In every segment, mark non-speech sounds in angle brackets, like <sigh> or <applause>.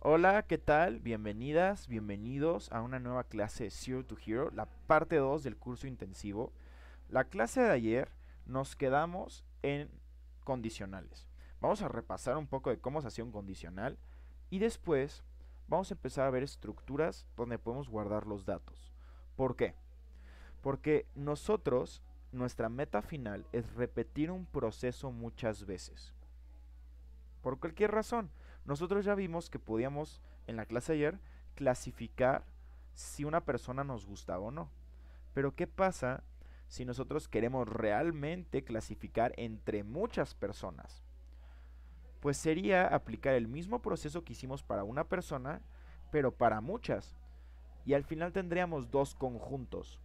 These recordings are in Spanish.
Hola, ¿qué tal? Bienvenidas, bienvenidos a una nueva clase Zero to Hero, la parte 2 del curso intensivo. La clase de ayer nos quedamos en condicionales. Vamos a repasar un poco de cómo se hacía un condicional y después vamos a empezar a ver estructuras donde podemos guardar los datos. ¿Por qué? Porque nosotros nuestra meta final es repetir un proceso muchas veces. Por cualquier razón, nosotros ya vimos que podíamos en la clase ayer clasificar si una persona nos gustaba o no. Pero ¿qué pasa si nosotros queremos realmente clasificar entre muchas personas? Pues sería aplicar el mismo proceso que hicimos para una persona, pero para muchas. Y al final tendríamos dos conjuntos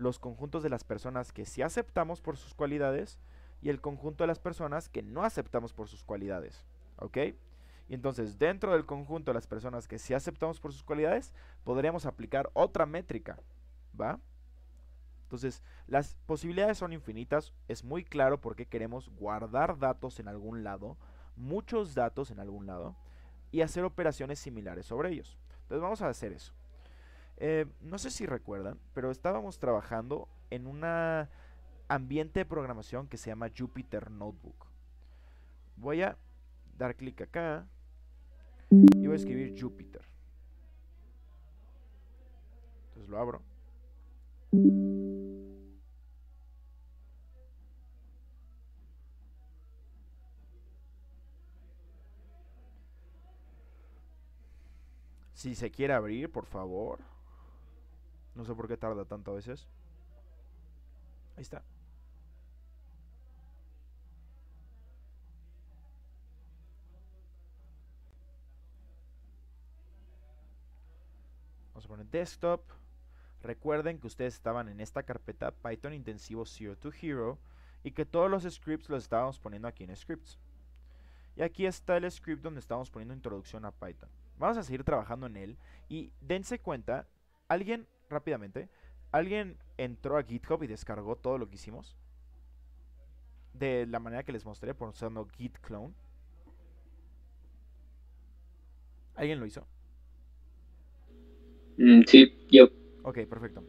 los conjuntos de las personas que sí aceptamos por sus cualidades y el conjunto de las personas que no aceptamos por sus cualidades. ¿Ok? Y entonces dentro del conjunto de las personas que sí aceptamos por sus cualidades, podríamos aplicar otra métrica. ¿Va? Entonces, las posibilidades son infinitas. Es muy claro porque queremos guardar datos en algún lado, muchos datos en algún lado, y hacer operaciones similares sobre ellos. Entonces vamos a hacer eso. Eh, no sé si recuerdan, pero estábamos trabajando en un ambiente de programación que se llama Jupyter Notebook. Voy a dar clic acá y voy a escribir Jupyter. Entonces lo abro. Si se quiere abrir, por favor. No sé por qué tarda tanto a veces. Ahí está. Vamos a poner desktop. Recuerden que ustedes estaban en esta carpeta Python intensivo 0 to Hero y que todos los scripts los estábamos poniendo aquí en scripts. Y aquí está el script donde estábamos poniendo introducción a Python. Vamos a seguir trabajando en él y dense cuenta, alguien rápidamente. ¿Alguien entró a GitHub y descargó todo lo que hicimos? De la manera que les mostré, por usando Git clone. ¿Alguien lo hizo? Mm, sí, yo. Ok, perfecto.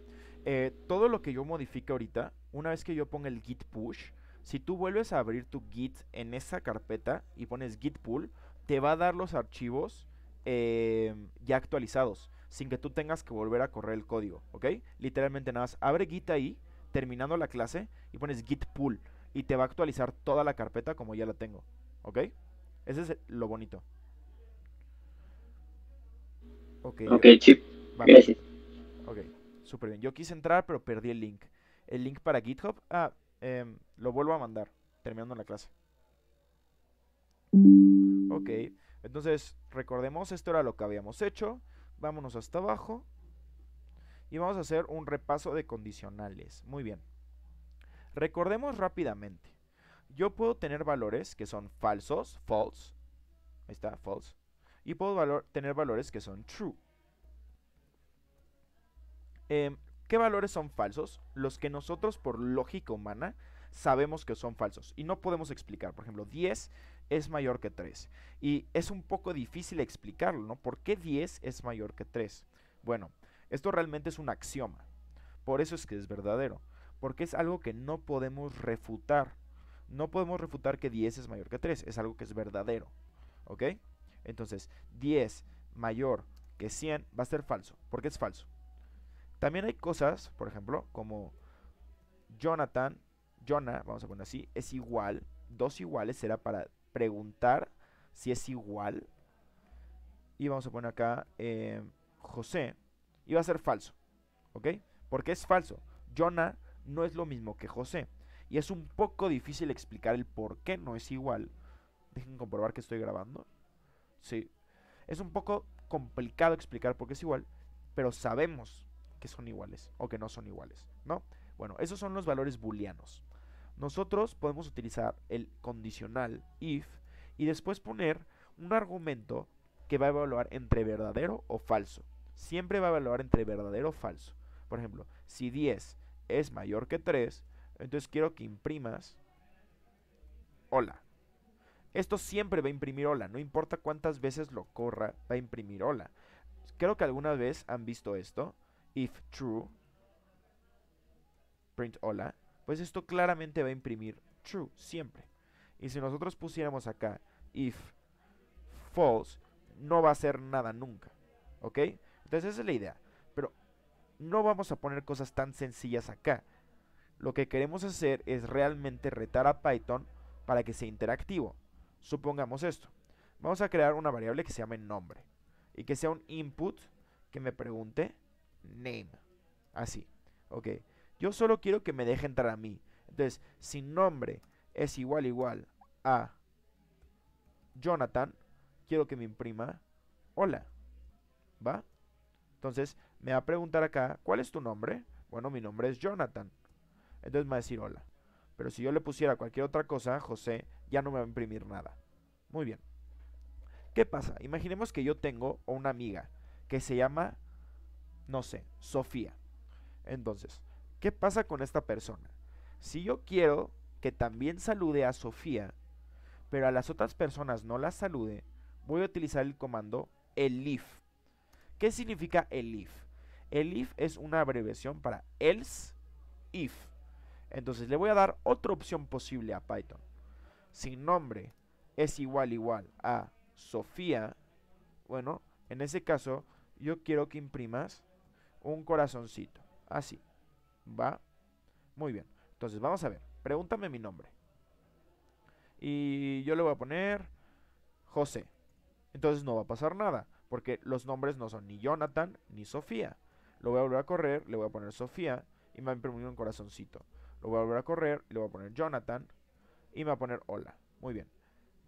Eh, todo lo que yo modifique ahorita, una vez que yo ponga el git push, si tú vuelves a abrir tu git en esa carpeta y pones git pull, te va a dar los archivos eh, ya actualizados sin que tú tengas que volver a correr el código, ¿ok? Literalmente nada más abre Git ahí, terminando la clase, y pones Git pull, y te va a actualizar toda la carpeta como ya la tengo, ¿ok? Ese es lo bonito. Ok, okay chip. Ok, súper bien. Yo quise entrar, pero perdí el link. El link para GitHub, ah, em, lo vuelvo a mandar, terminando la clase. Ok, entonces recordemos, esto era lo que habíamos hecho. Vámonos hasta abajo. Y vamos a hacer un repaso de condicionales. Muy bien. Recordemos rápidamente. Yo puedo tener valores que son falsos, false. Ahí está, false. Y puedo tener valores que son true. Em, ¿Qué valores son falsos? Los que nosotros por lógica humana sabemos que son falsos y no podemos explicar. Por ejemplo, 10 es mayor que 3. Y es un poco difícil explicarlo, ¿no? ¿Por qué 10 es mayor que 3? Bueno, esto realmente es un axioma. Por eso es que es verdadero. Porque es algo que no podemos refutar. No podemos refutar que 10 es mayor que 3. Es algo que es verdadero. ¿Ok? Entonces, 10 mayor que 100 va a ser falso. Porque es falso. También hay cosas, por ejemplo, como Jonathan, Jonah, vamos a poner así, es igual. dos iguales será para preguntar si es igual. Y vamos a poner acá em, José. Y va a ser falso. ¿Ok? Porque es falso. Jonah no es lo mismo que José. Y es un poco difícil explicar el por qué no es igual. Dejen comprobar que estoy grabando. Sí. Es un poco complicado explicar por qué es igual. Pero sabemos que son iguales o que no son iguales. ¿No? Bueno, esos son los valores booleanos. Nosotros podemos utilizar el condicional if y después poner un argumento que va a evaluar entre verdadero o falso. Siempre va a evaluar entre verdadero o falso. Por ejemplo, si 10 es mayor que 3, entonces quiero que imprimas hola. Esto siempre va a imprimir hola, no importa cuántas veces lo corra, va a imprimir hola. Creo que alguna vez han visto esto. If true, print hola pues esto claramente va a imprimir true siempre. Y si nosotros pusiéramos acá if false, no va a ser nada nunca. ¿Ok? Entonces esa es la idea. Pero no vamos a poner cosas tan sencillas acá. Lo que queremos hacer es realmente retar a Python para que sea interactivo. Supongamos esto. Vamos a crear una variable que se llame nombre. Y que sea un input que me pregunte name. Así. Ok. Yo solo quiero que me deje entrar a mí. Entonces, si nombre es igual igual a Jonathan, quiero que me imprima hola. ¿Va? Entonces, me va a preguntar acá, ¿cuál es tu nombre? Bueno, mi nombre es Jonathan. Entonces me va a decir hola. Pero si yo le pusiera cualquier otra cosa, José, ya no me va a imprimir nada. Muy bien. ¿Qué pasa? Imaginemos que yo tengo una amiga que se llama, no sé, Sofía. Entonces, ¿Qué pasa con esta persona? Si yo quiero que también salude a Sofía, pero a las otras personas no las salude, voy a utilizar el comando elif. ¿Qué significa elif? Elif es una abreviación para else if. Entonces le voy a dar otra opción posible a Python. Si nombre es igual igual a Sofía, bueno, en ese caso yo quiero que imprimas un corazoncito, así. ¿Va? Muy bien. Entonces, vamos a ver. Pregúntame mi nombre. Y yo le voy a poner José. Entonces no va a pasar nada, porque los nombres no son ni Jonathan ni Sofía. Lo voy a volver a correr, le voy a poner Sofía y me va a imprimir un corazoncito. Lo voy a volver a correr, le voy a poner Jonathan y me va a poner hola. Muy bien.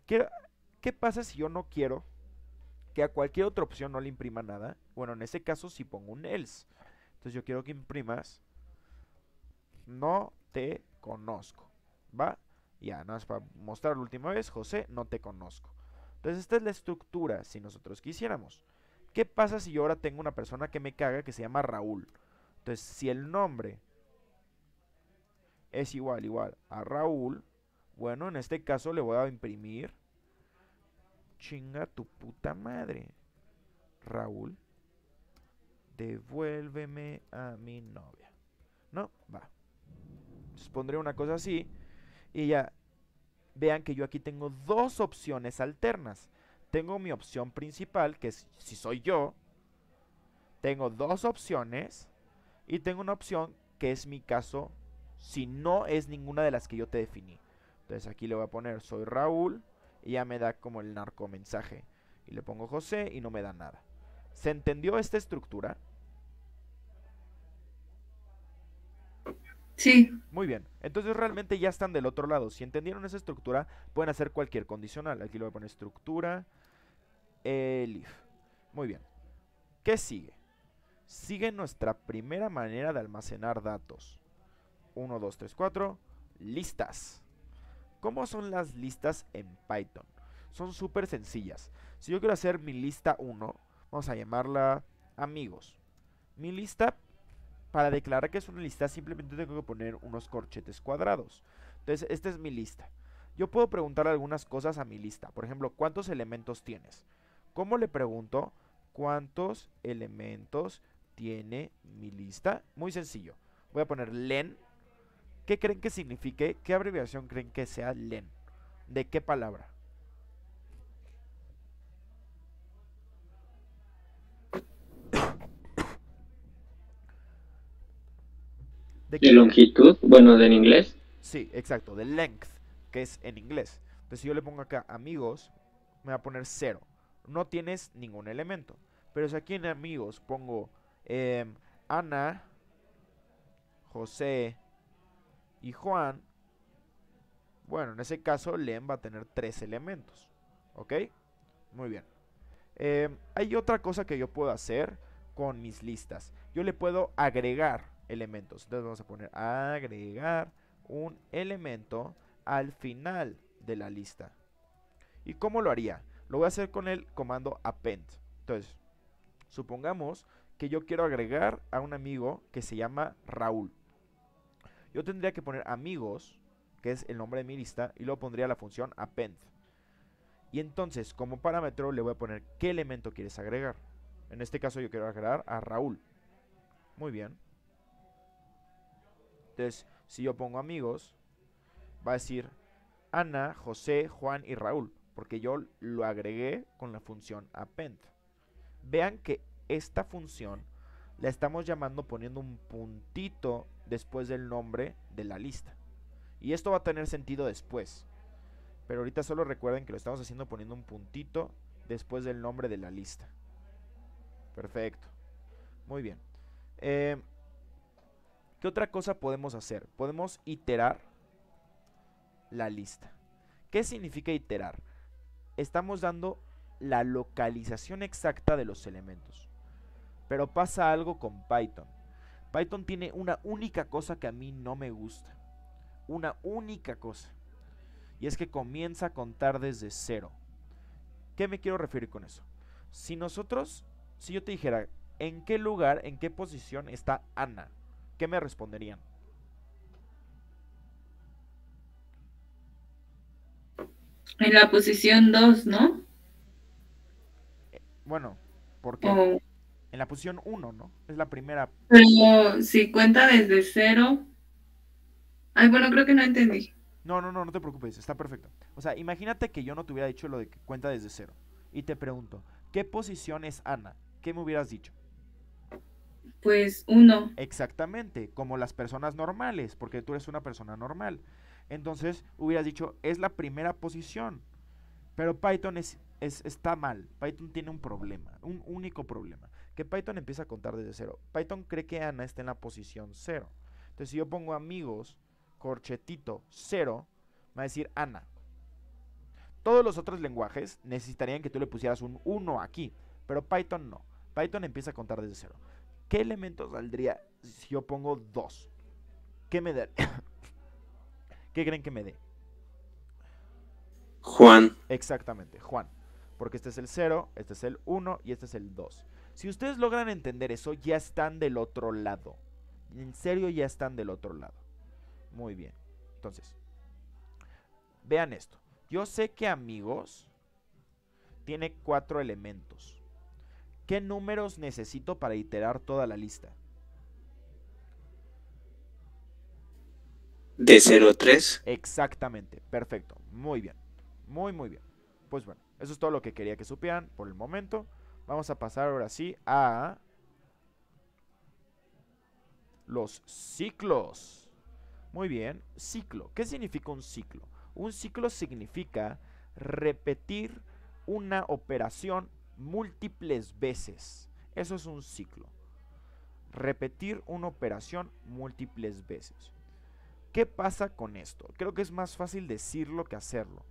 ¿Qué pasa si yo no quiero que a cualquier otra opción no le imprima nada? Bueno, en ese caso sí pongo un else. Entonces yo quiero que imprimas no te conozco. ¿Va? Ya, nada más para mostrar la última vez, José, no te conozco. Entonces esta es la estructura, si nosotros quisiéramos. ¿Qué pasa si yo ahora tengo una persona que me caga que se llama Raúl? Entonces, si el nombre es igual, igual a Raúl, bueno, en este caso le voy a imprimir. Chinga tu puta madre. Raúl, devuélveme a mi novia. No, va pondré una cosa así y ya vean que yo aquí tengo dos opciones alternas. Tengo mi opción principal, que es si soy yo, tengo dos opciones y tengo una opción que es mi caso si no es ninguna de las que yo te definí. Entonces aquí le voy a poner soy Raúl y ya me da como el narcomensaje. Y le pongo José y no me da nada. ¿Se entendió esta estructura? Sí. Muy bien. Entonces realmente ya están del otro lado. Si entendieron esa estructura, pueden hacer cualquier condicional. Aquí lo voy a poner estructura, elif. Muy bien. ¿Qué sigue? Sigue nuestra primera manera de almacenar datos. 1, 2, 3, 4. Listas. ¿Cómo son las listas en Python? Son súper sencillas. Si yo quiero hacer mi lista 1, vamos a llamarla amigos. Mi lista para declarar que es una lista simplemente tengo que poner unos corchetes cuadrados. Entonces, esta es mi lista. Yo puedo preguntar algunas cosas a mi lista. Por ejemplo, ¿cuántos elementos tienes? ¿Cómo le pregunto cuántos elementos tiene mi lista? Muy sencillo. Voy a poner len. ¿Qué creen que signifique? ¿Qué abreviación creen que sea len? ¿De qué palabra? ¿De, longitud? Bueno, ¿de en inglés? Sí, exacto, de length, que es en inglés. Entonces, si yo le pongo acá amigos, me va a poner cero. No tienes ningún elemento. Pero si aquí en amigos pongo em, Ana, José y Juan, bueno, en ese caso Len va a tener tres elementos. ¿Ok? Muy bien. Em, hay otra cosa que yo puedo hacer con mis listas. Yo le puedo agregar elementos. Entonces vamos a poner agregar un elemento al final de la lista. ¿Y cómo lo haría? Lo voy a hacer con el comando append. Entonces, supongamos que yo quiero agregar a un amigo que se llama Raúl. Yo tendría que poner amigos, que es el nombre de mi lista, y lo pondría la función append. Y entonces, como parámetro, le voy a poner qué elemento quieres agregar. En este caso yo quiero agregar a Raúl. Muy bien. Entonces, si yo pongo amigos, va a decir Ana, José, Juan y Raúl, porque yo lo agregué con la función append. Vean que esta función la estamos llamando poniendo un puntito después del nombre de la lista. Y esto va a tener sentido después. Pero ahorita solo recuerden que lo estamos haciendo poniendo un puntito después del nombre de la lista. Perfecto. Muy bien. Eh, ¿Qué otra cosa podemos hacer? Podemos iterar la lista. ¿Qué significa iterar? Estamos dando la localización exacta de los elementos. Pero pasa algo con Python. Python tiene una única cosa que a mí no me gusta. Una única cosa. Y es que comienza a contar desde cero. ¿Qué me quiero referir con eso? Si nosotros, si yo te dijera, ¿en qué lugar, en qué posición está Ana? ¿qué me responderían? En la posición 2, ¿no? Eh, bueno, porque en la posición 1, ¿no? Es la primera. Pero si cuenta desde cero. Ay, bueno, creo que no entendí. No, no, no, no te preocupes, está perfecto. O sea, imagínate que yo no te hubiera dicho lo de que cuenta desde cero. Y te pregunto, ¿qué posición es Ana? ¿Qué me hubieras dicho? pues uno. Exactamente, como las personas normales, porque tú eres una persona normal. Entonces hubieras dicho, es la primera posición. Pero Python es, está mal. Python tiene un problema, un único problema. Que Python empieza a contar desde cero. Python cree que Ana está en la posición cero. Entonces si yo pongo amigos, corchetito, cero, va a decir Ana. Todos los otros lenguajes necesitarían que tú le pusieras un 1 aquí, pero Python no. Python empieza a contar desde cero. ¿Qué elemento saldría si yo pongo 2? ¿Qué me da? <coughs> ¿Qué creen que me dé? Juan. Exactamente, Juan. Porque este es el 0, este es el 1 y este es el 2. Si ustedes logran entender eso, ya están del otro lado. En serio, ya están del otro lado. Muy bien. Entonces, vean esto. Yo sé que amigos tiene cuatro elementos. ¿Qué números necesito para iterar toda la lista? De 0 a 3. Exactamente, perfecto. Muy bien, muy, muy bien. Pues bueno, eso es todo lo que quería que supieran por el momento. Vamos a pasar ahora sí a los ciclos. Muy bien, ciclo. ¿Qué significa un ciclo? Un ciclo significa repetir una operación múltiples veces. Eso es un ciclo. Repetir una operación múltiples veces. ¿Qué pasa con esto? Creo que es más fácil decirlo que hacerlo.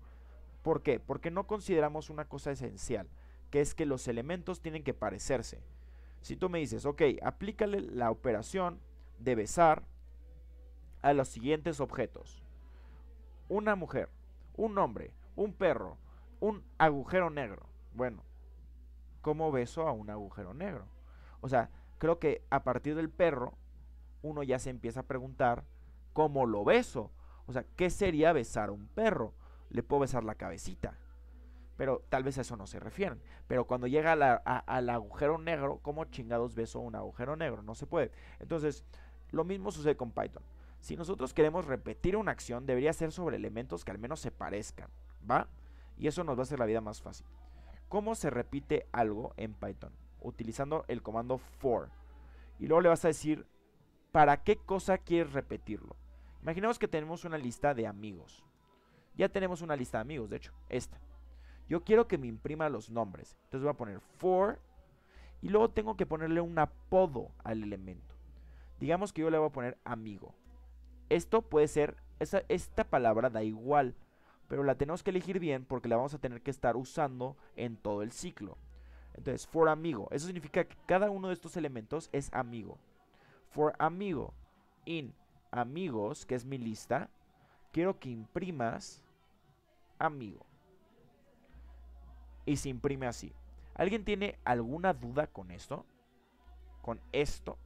¿Por qué? Porque no consideramos una cosa esencial, que es que los elementos tienen que parecerse. Si tú me dices, ok, aplícale la operación de besar a los siguientes objetos. Una mujer, un hombre, un perro, un agujero negro. Bueno, ¿Cómo beso a un agujero negro. O sea, creo que a partir del perro uno ya se empieza a preguntar cómo lo beso. O sea, ¿qué sería besar a un perro? Le puedo besar la cabecita. Pero tal vez a eso no se refieren. Pero cuando llega al agujero negro, ¿cómo chingados beso a un agujero negro? No se puede. Entonces, lo mismo sucede con Python. Si nosotros queremos repetir una acción, debería ser sobre elementos que al menos se parezcan, ¿va? Y eso nos va a hacer la vida más fácil cómo se repite algo en Python, utilizando el comando for. Y luego le vas a decir para qué cosa quieres repetirlo. Imaginemos que tenemos una lista de amigos. Ya tenemos una lista de amigos, de hecho, esta. Yo quiero que me imprima los nombres. Entonces voy a poner for y luego tengo que ponerle un apodo al elemento. Digamos que yo le voy a poner amigo. Esto puede ser, esta palabra da igual pero la tenemos que elegir bien porque la vamos a tener que estar usando en todo el ciclo. Entonces, for amigo, eso significa que cada uno de estos elementos es amigo. For amigo, in amigos, que es mi lista, quiero que imprimas amigo. Y se imprime así. ¿Alguien tiene alguna duda con esto? Con esto.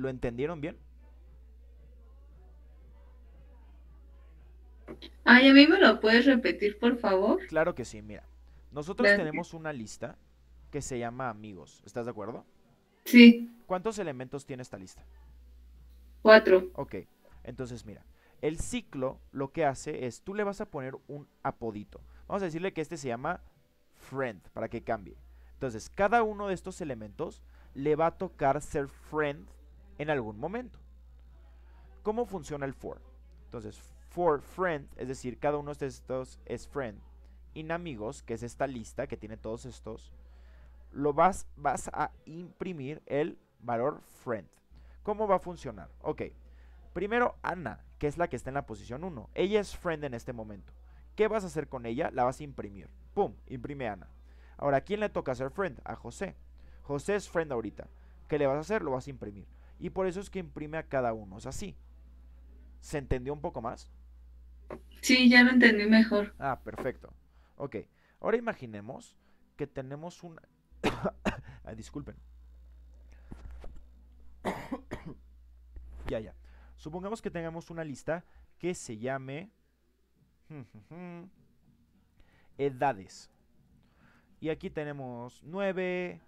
¿Lo entendieron bien? Ay, a mí me lo puedes repetir, por favor. Claro que sí, mira. Nosotros tenemos una lista que se llama amigos. ¿Estás de acuerdo? Sí. ¿Cuántos elementos tiene esta lista? Cuatro. Ok, entonces mira. El ciclo lo que hace es, tú le vas a poner un apodito. Vamos a decirle que este se llama friend, para que cambie. Entonces, cada uno de estos elementos le va a tocar ser friend en algún momento. ¿Cómo funciona el for? Entonces, for friend, es decir, cada uno de estos es friend. en amigos, que es esta lista que tiene todos estos, lo vas, vas a imprimir el valor friend. ¿Cómo va a funcionar? Ok, primero Ana, que es la que está en la posición 1. Ella es friend en este momento. ¿Qué vas a hacer con ella? La vas a imprimir. ¡Pum! Imprime Ana. Ahora, quién le toca ser friend? A José. José es friend ahorita. ¿Qué le vas a hacer? Lo vas a imprimir. Y por eso es que imprime a cada uno. Es así. ¿Se entendió un poco más? Sí, ya lo entendí mejor. Ah, perfecto. Ok. Ahora imaginemos que tenemos un... <coughs> disculpen. <coughs> ya, ya. Supongamos que tengamos una lista que se llame... <laughs> Edades. Y aquí tenemos 9,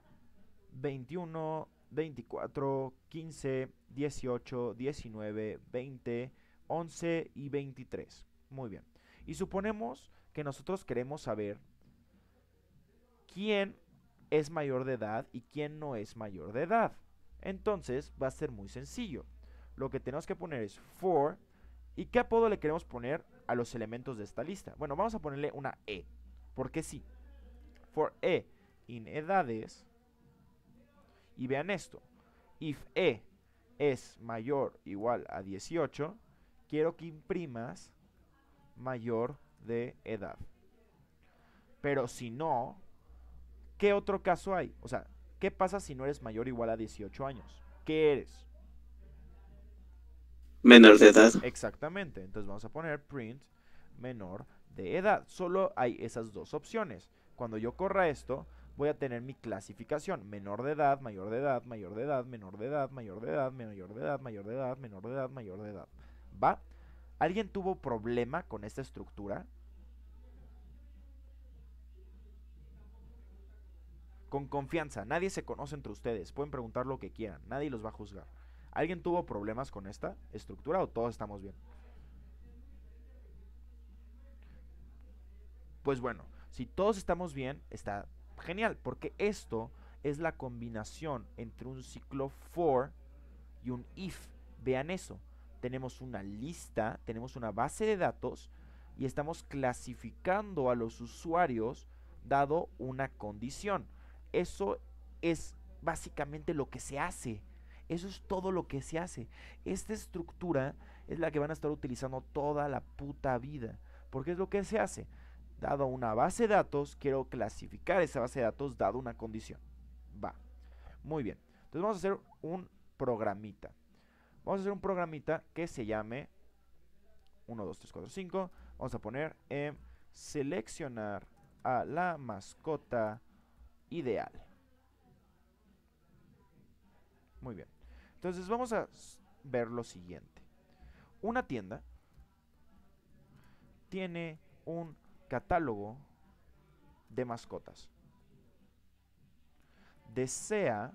21, 24, 15, 18, 19, 20, 11 y 23. Muy bien. Y suponemos que nosotros queremos saber quién es mayor de edad y quién no es mayor de edad. Entonces va a ser muy sencillo. Lo que tenemos que poner es for y qué apodo le queremos poner a los elementos de esta lista. Bueno, vamos a ponerle una E, porque sí. For E in edades y vean esto, if e es mayor igual a 18, quiero que imprimas mayor de edad. Pero si no, ¿qué otro caso hay? O sea, ¿qué pasa si no eres mayor igual a 18 años? ¿Qué eres? Menor de edad. Exactamente. Entonces vamos a poner print menor de edad. Solo hay esas dos opciones. Cuando yo corra esto, voy a tener mi clasificación. Menor de edad, mayor de edad, mayor de edad, menor de edad, mayor de edad, mayor de edad, mayor de edad, menor de edad, mayor de edad. ¿Va? ¿Alguien tuvo problema con esta estructura? Con confianza, nadie se conoce entre ustedes, pueden preguntar lo que quieran, nadie los va a juzgar. ¿Alguien tuvo problemas con esta estructura o todos estamos bien? Pues bueno, si todos estamos bien, está Genial, porque esto es la combinación entre un ciclo for y un if. Vean eso. Tenemos una lista, tenemos una base de datos y estamos clasificando a los usuarios dado una condición. Eso es básicamente lo que se hace. Eso es todo lo que se hace. Esta estructura es la que van a estar utilizando toda la puta vida. Porque es lo que se hace dado una base de datos, quiero clasificar esa base de datos dado una condición. Va. Muy bien. Entonces vamos a hacer un programita. Vamos a hacer un programita que se llame 1, 2, 3, 4, 5. Vamos a poner en seleccionar a la mascota ideal. Muy bien. Entonces vamos a ver lo siguiente. Una tienda tiene un catálogo de mascotas. Desea,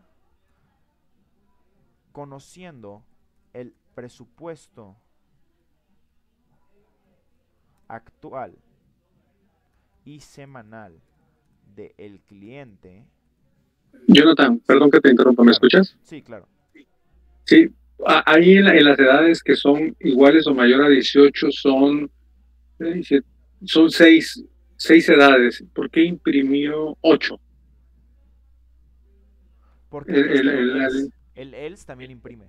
conociendo el presupuesto actual y semanal del el cliente. Jonathan, perdón que te interrumpa, ¿me escuchas? Sí, claro. Sí, ahí en, las edades que son iguales o mayor a 18 son 17, son seis, seis edades. ¿Por qué imprimió ocho? Porque el, ELS también imprime.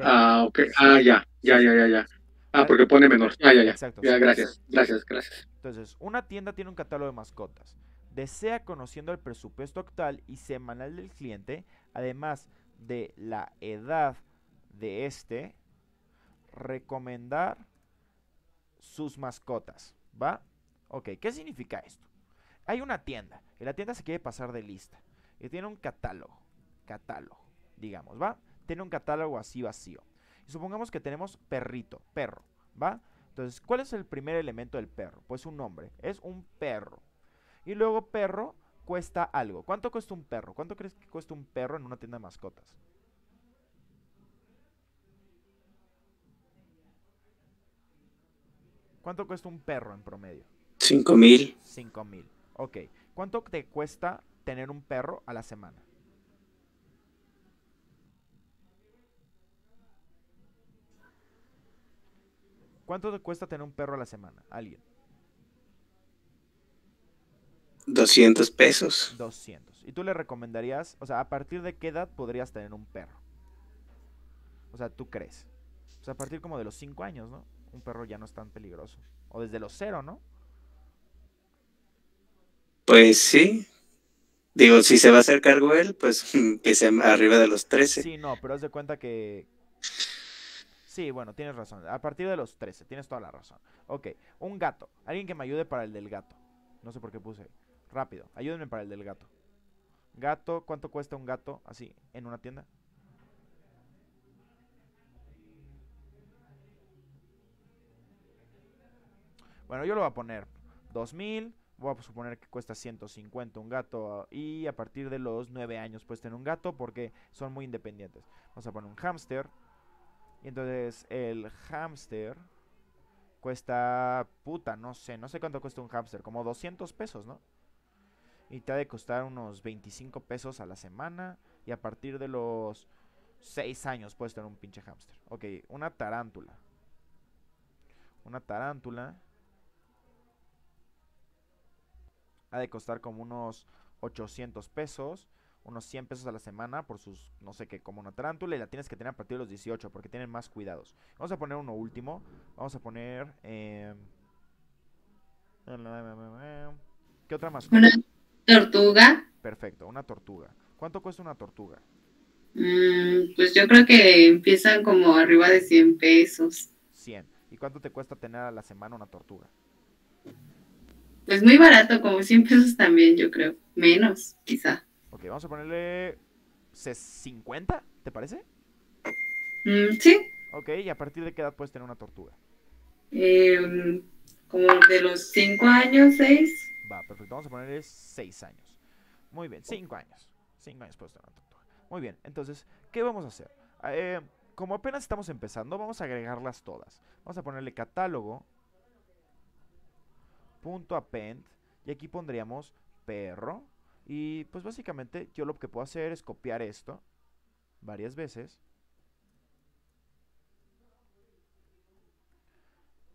Ah, ok. Ah, ya, ya, ya, ya, ya. Ah, porque pone menor. Ah, ya, ya. Exacto. Ya, gracias, gracias, gracias. Entonces, una tienda tiene un catálogo de mascotas. Desea, conociendo el presupuesto actual y semanal del cliente, además de la edad de este, recomendar sus mascotas. ¿Va? Ok, ¿qué significa esto? Hay una tienda y la tienda se quiere pasar de lista. Y tiene un catálogo. Catálogo, digamos, ¿va? Tiene un catálogo así vacío. Y supongamos que tenemos perrito, perro, ¿va? Entonces, ¿cuál es el primer elemento del perro? Pues un nombre, es un perro. Y luego perro cuesta algo. ¿Cuánto cuesta un perro? ¿Cuánto crees que cuesta un perro en una tienda de mascotas? ¿Cuánto cuesta un perro en promedio? Cinco mil. Cinco mil. Ok. ¿Cuánto te cuesta tener un perro a la semana? ¿Cuánto te cuesta tener un perro a la semana? Alguien. 200 pesos. 200. ¿Y tú le recomendarías, o sea, a partir de qué edad podrías tener un perro? O sea, ¿tú crees? O sea, a partir como de los 5 años, ¿no? un perro ya no es tan peligroso. O desde los cero, ¿no? Pues sí. Digo, si se va a hacer cargo él, pues que <laughs> sea arriba de los 13. Sí, no, pero haz de cuenta que... Sí, bueno, tienes razón. A partir de los 13, tienes toda la razón. Ok, un gato. Alguien que me ayude para el del gato. No sé por qué puse. Rápido, ayúdenme para el del gato. Gato, ¿cuánto cuesta un gato así en una tienda? Bueno, yo lo voy a poner 2000. Voy a suponer que cuesta 150 un gato. Y a partir de los 9 años puedes tener un gato porque son muy independientes. Vamos a poner un hámster. Y entonces el hámster cuesta puta, no sé, no sé cuánto cuesta un hámster, como 200 pesos, ¿no? Y te ha de costar unos 25 pesos a la semana. Y a partir de los 6 años puedes tener un pinche hámster. Ok, una tarántula. Una tarántula. ha de costar como unos 800 pesos, unos 100 pesos a la semana por sus, no sé qué, como una tarántula y la tienes que tener a partir de los 18 porque tienen más cuidados. Vamos a poner uno último, vamos a poner... Em, ¿Qué otra más? Una tortuga. Perfecto, una tortuga. ¿Cuánto cuesta una tortuga? Mm, pues yo creo que empiezan como arriba de 100 pesos. 100. ¿Y cuánto te cuesta tener a la semana una tortuga? Es pues muy barato, como 100 pesos también, yo creo. Menos, quizá. Ok, vamos a ponerle 50, ¿te parece? Mm, sí. Ok, ¿y a partir de qué edad puedes tener una tortuga? Em, como de los 5 años, 6. Va, perfecto, vamos a ponerle 6 años. Muy bien, 5 años. 5 años puedes tener una tortuga. Muy bien, entonces, ¿qué vamos a hacer? Ah, eh, como apenas estamos empezando, vamos a agregarlas todas. Vamos a ponerle catálogo punto append y aquí pondríamos perro y pues básicamente yo lo que puedo hacer es copiar esto varias veces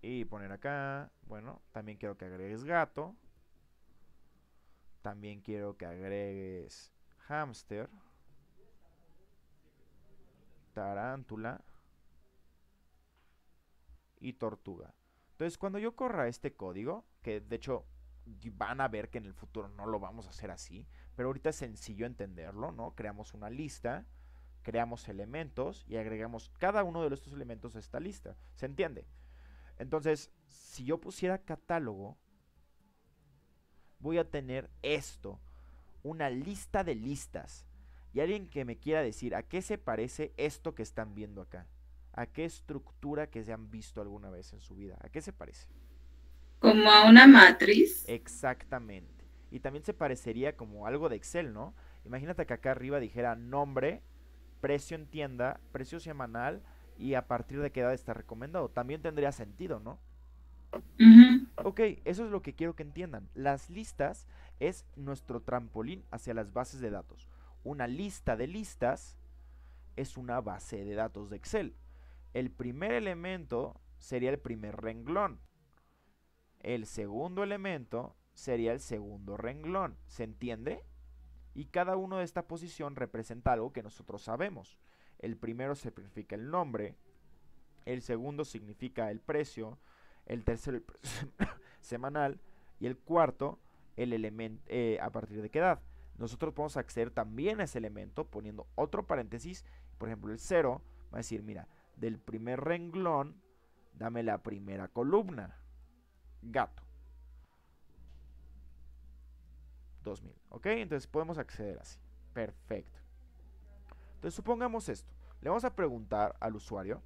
y poner acá, bueno, también quiero que agregues gato, también quiero que agregues hamster, tarántula y tortuga. Entonces, cuando yo corra este código, que de hecho van a ver que en el futuro no lo vamos a hacer así, pero ahorita es sencillo entenderlo, ¿no? Creamos una lista, creamos elementos y agregamos cada uno de estos elementos a esta lista, ¿se entiende? Entonces, si yo pusiera catálogo, voy a tener esto, una lista de listas. Y alguien que me quiera decir a qué se parece esto que están viendo acá a qué estructura que se han visto alguna vez en su vida. ¿A qué se parece? Como a una matriz. Exactamente. Y también se parecería como algo de Excel, ¿no? Imagínate que acá arriba dijera nombre, precio en tienda, precio semanal y a partir de qué edad está recomendado. También tendría sentido, ¿no? Ok, eso es lo que quiero que entiendan. Las listas es nuestro trampolín hacia las bases de datos. Una lista de listas es una base de datos de Excel. El primer elemento sería el primer renglón. El segundo elemento sería el segundo renglón. ¿Se entiende? Y cada uno de esta posición representa algo que nosotros sabemos. El primero significa el nombre, el segundo significa el precio, el tercero el <coughs> semanal y el cuarto el elemento eh, a partir de qué edad. Nosotros podemos acceder también a ese elemento poniendo otro paréntesis, por ejemplo el 0 va a decir, mira, del primer renglón, dame la primera columna. Gato. 2000. ¿Ok? Entonces podemos acceder así. Perfecto. Entonces supongamos esto. Le vamos a preguntar al usuario.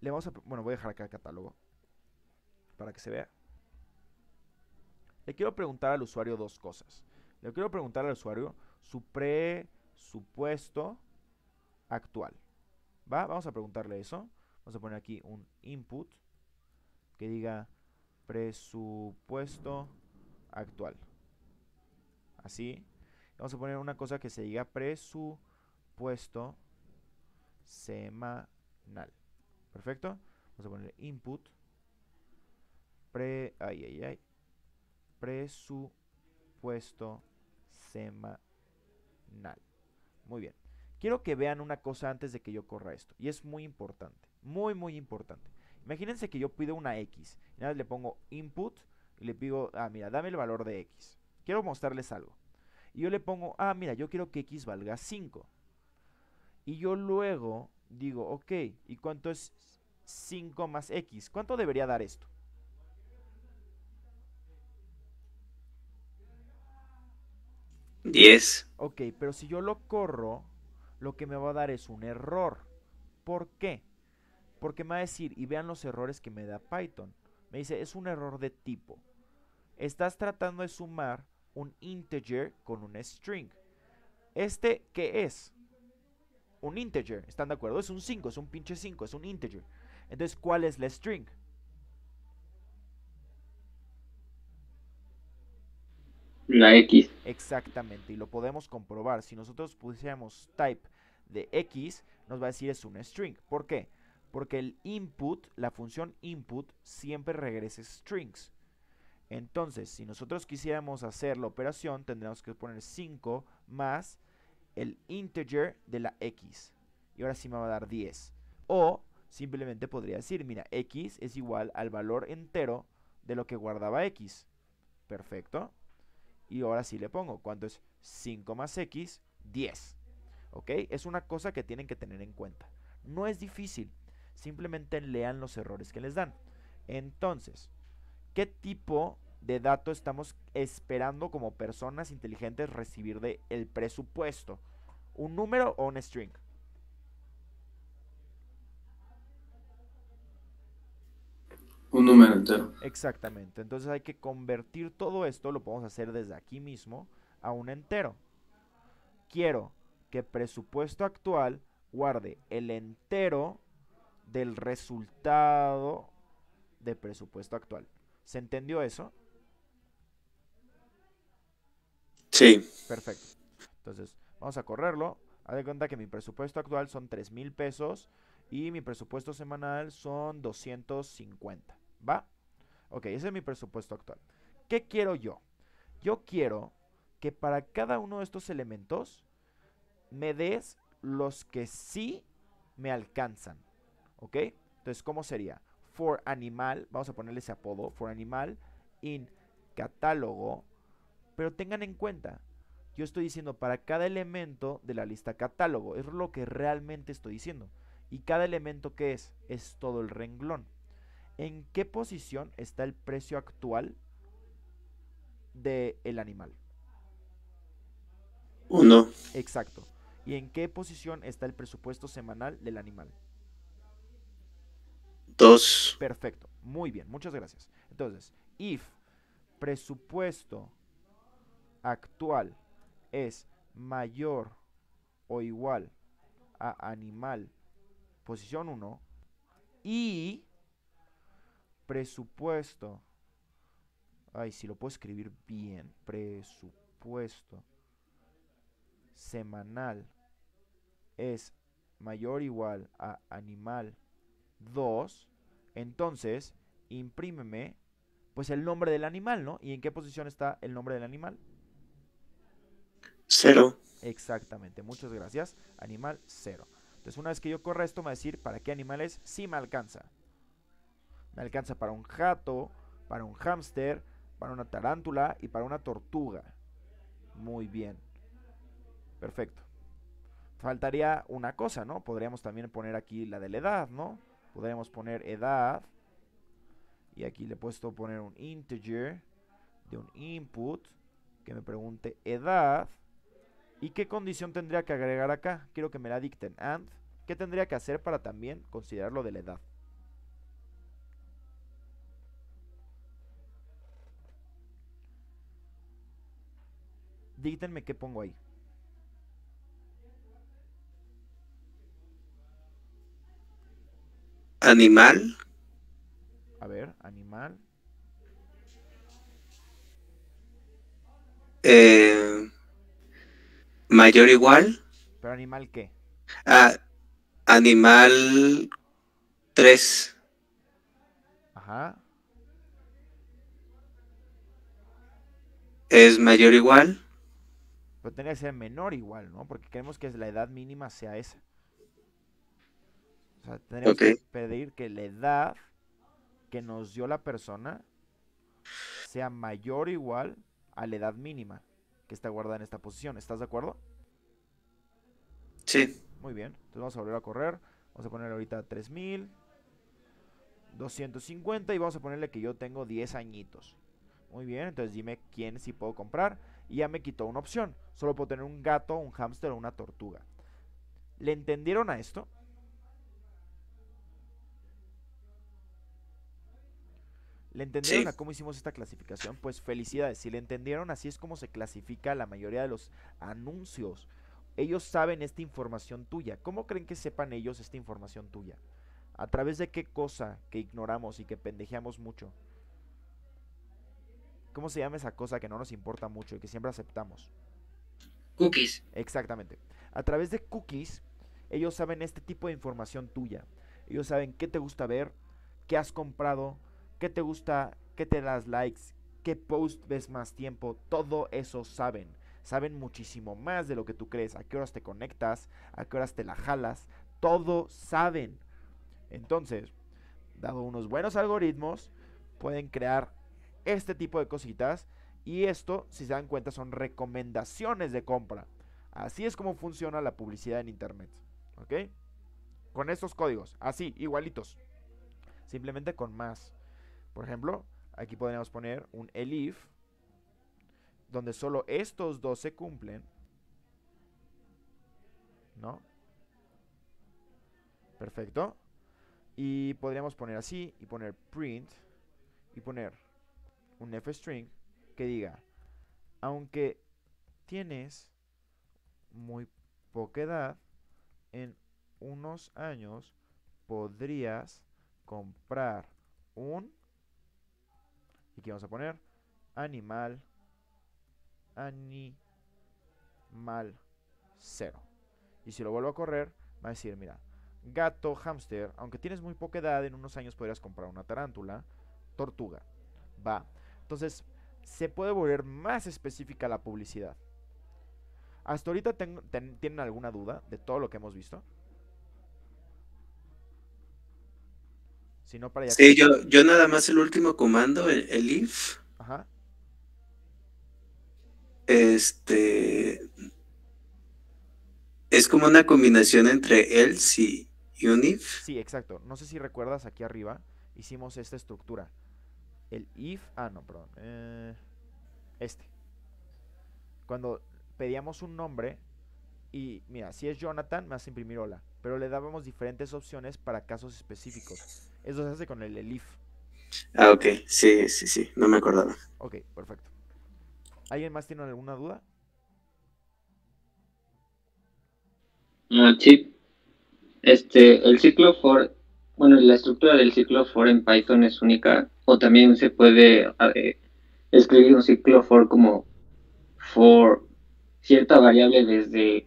Le vamos a... Bueno, voy a dejar acá el catálogo. Para que se vea. Le quiero preguntar al usuario dos cosas. Le quiero preguntar al usuario su presupuesto actual. Vamos a preguntarle eso. Vamos a poner aquí un input que diga presupuesto actual. Así. Vamos a poner una cosa que se diga presupuesto semanal. Perfecto. Vamos a poner input. Pre, ay, ay, ay. Presupuesto semanal. Muy bien. Quiero que vean una cosa antes de que yo corra esto. Y es muy importante. Muy, muy importante. Imagínense que yo pido una X. le pongo input y le pido, ah, mira, dame el valor de X. Quiero mostrarles algo. Y yo le pongo, ah, mira, yo quiero que X valga 5. Y yo luego digo, ok, ¿y cuánto es 5 más X? ¿Cuánto debería dar esto? 10. Ok, pero si yo lo corro, lo que me va a dar es un error. ¿Por qué? Porque me va a decir, y vean los errores que me da Python. Me dice, es un error de tipo. Estás tratando de sumar un integer con un string. ¿Este qué es? Un integer, ¿están de acuerdo? Es un 5, es un pinche 5, es un integer. Entonces, ¿cuál es la string? La X. Exactamente, y lo podemos comprobar. Si nosotros pusiéramos type de X, nos va a decir es un string. ¿Por qué? Porque el input, la función input, siempre regresa strings. Entonces, si nosotros quisiéramos hacer la operación, tendríamos que poner 5 más el integer de la X. Y ahora sí me va a dar 10. O simplemente podría decir, mira, X es igual al valor entero de lo que guardaba X. Perfecto. Y ahora sí le pongo, ¿cuánto es 5 más x? 10. ¿Ok? Es una cosa que tienen que tener en cuenta. No es difícil, simplemente lean los errores que les dan. Entonces, ¿qué tipo de dato estamos esperando como personas inteligentes recibir del el presupuesto? ¿Un número o un string? Exactamente. Entonces hay que convertir todo esto, lo podemos hacer desde aquí mismo, a un entero. Quiero que presupuesto actual guarde el entero del resultado de presupuesto actual. ¿Se entendió eso? Sí. Perfecto. Entonces, vamos a correrlo. Haz de cuenta que mi presupuesto actual son 3 mil pesos y mi presupuesto semanal son 250. ¿Va? Ok, ese es mi presupuesto actual. ¿Qué quiero yo? Yo quiero que para cada uno de estos elementos me des los que sí me alcanzan. ¿Ok? Entonces, ¿cómo sería? For animal, vamos a ponerle ese apodo, for animal in catálogo. Pero tengan en cuenta, yo estoy diciendo para cada elemento de la lista catálogo, es lo que realmente estoy diciendo. Y cada elemento que es, es todo el renglón en qué posición está el precio actual del animal. Uno. Exacto. ¿Y en qué posición está el presupuesto semanal del animal? Dos. Perfecto. Muy bien. Muchas gracias. Entonces, if presupuesto actual es mayor o igual a animal posición 1 y presupuesto. Ay, si lo puedo escribir bien. Presupuesto semanal es mayor o igual a animal 2, entonces imprímeme pues el nombre del animal, ¿no? ¿Y en qué posición está el nombre del animal? Cero. Exactamente, muchas gracias. Animal cero. Entonces una vez que yo corra esto me va a decir para qué animal es, si me alcanza. Me alcanza para un jato, para un hámster, para una tarántula y para una tortuga. Muy bien. Perfecto. Faltaría una cosa, ¿no? Podríamos también poner aquí la de la edad, ¿no? Podríamos poner edad. Y aquí le he puesto poner un integer de un input que me pregunte edad. ¿Y qué condición tendría que agregar acá? Quiero que me la dicten. And. ¿Qué tendría que hacer para también considerarlo de la edad? díganme qué pongo ahí. Animal. A ver, animal. Eh, mayor igual. ¿Pero animal qué? Ah, animal 3. Ajá. Es mayor igual. Pero tendría que ser menor o igual, ¿no? Porque queremos que la edad mínima sea esa. O sea, tendríamos que pedir que la edad que nos dio la persona sea mayor o igual a la edad mínima que está guardada en esta posición. ¿Estás de acuerdo? Sí. Muy bien. Entonces vamos a volver a correr. Vamos a poner ahorita 3000. 250 y vamos a ponerle que yo tengo 10 añitos. Muy bien, entonces dime quién sí puedo comprar y ya me quitó una opción. Solo puedo tener un gato, un hámster o una tortuga. ¿Le entendieron a esto? ¿Le entendieron a cómo hicimos esta clasificación? Pues felicidades. Si le entendieron, así es como se clasifica la mayoría de los anuncios. Ellos saben esta información tuya. ¿Cómo creen que sepan ellos esta información tuya? ¿A través de qué cosa que ignoramos y que pendejeamos mucho? ¿Cómo se llama esa cosa que no nos importa mucho y que siempre aceptamos? Cookies. Exactamente. A través de cookies, ellos saben este tipo de información tuya. Ellos saben qué te gusta ver, qué has comprado, qué te gusta, qué te das likes, qué post ves más tiempo. Todo eso saben. Saben muchísimo más de lo que tú crees. A qué horas te conectas, a qué horas te la jalas. Todo saben. Entonces, dado unos buenos algoritmos, pueden crear este tipo de cositas. Y esto, si se dan cuenta, son recomendaciones de compra. Así es como funciona la publicidad en Internet. ¿Ok? Con estos códigos, así, igualitos. Simplemente con más. Por ejemplo, aquí podríamos poner un elif, donde solo estos dos se cumplen. ¿No? Perfecto. Y podríamos poner así, y poner print, y poner un f-string que diga, aunque tienes muy poca edad, en unos años podrías comprar un... ¿Y qué vamos a poner? Animal. Animal cero. Y si lo vuelvo a correr, va a decir, mira, gato, hamster, aunque tienes muy poca edad, en unos años podrías comprar una tarántula, tortuga. Va. Entonces, se puede volver más específica la publicidad. Hasta ahorita tienen alguna duda de todo lo que hemos visto. Si no, para Sí, yo, nada más el último comando, el, if. Ajá. Este. Es como una combinación entre else y un if. Sí, exacto. No sé si recuerdas aquí arriba, hicimos esta estructura. El if, ah, no, perdón. Eh, este. Cuando pedíamos un nombre y, mira, si es Jonathan, me hace imprimir hola. Pero le dábamos diferentes opciones para casos específicos. Eso se hace con el, if. Ah, ok. Sí, sí, sí. No me acordaba. Ok, perfecto. ¿Alguien más tiene alguna duda? chip Este, el ciclo for, bueno, la estructura del ciclo for en Python es única o también se puede escribir un ciclo for como for cierta variable desde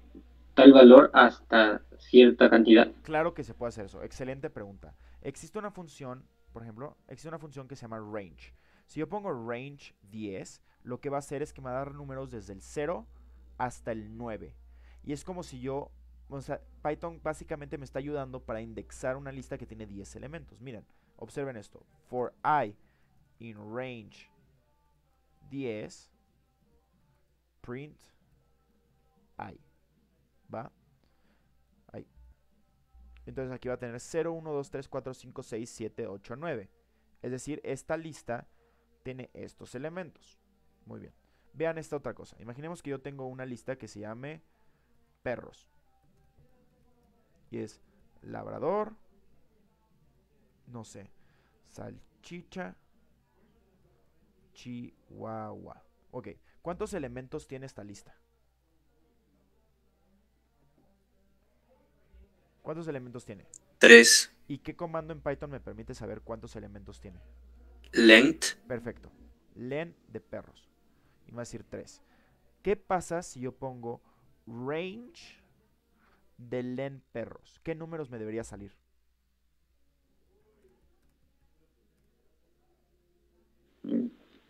tal valor hasta cierta cantidad. Claro que se puede hacer eso. Excelente pregunta. Existe una función, por ejemplo, existe una función que se llama range. Si yo pongo range 10, lo que va a hacer es que me va a dar números desde el 0 hasta el 9. Y es como si yo, o sea, Python básicamente me está ayudando para indexar una lista que tiene 10 elementos. Miren, Observen esto. For I in range 10, print I. ¿Va? Ahí. Entonces aquí va a tener 0, 1, 2, 3, 4, 5, 6, 7, 8, 9. Es decir, esta lista tiene estos elementos. Muy bien. Vean esta otra cosa. Imaginemos que yo tengo una lista que se llame perros. Y es labrador, no sé, salchicha chihuahua. Ok, ¿cuántos elementos tiene esta lista? ¿Cuántos elementos tiene? Tres. ¿Y qué comando en Python me permite saber cuántos elementos tiene? Length. Perfecto. Len de perros. Y me va a decir tres. ¿Qué pasa si yo pongo range de len perros? ¿Qué números me debería salir?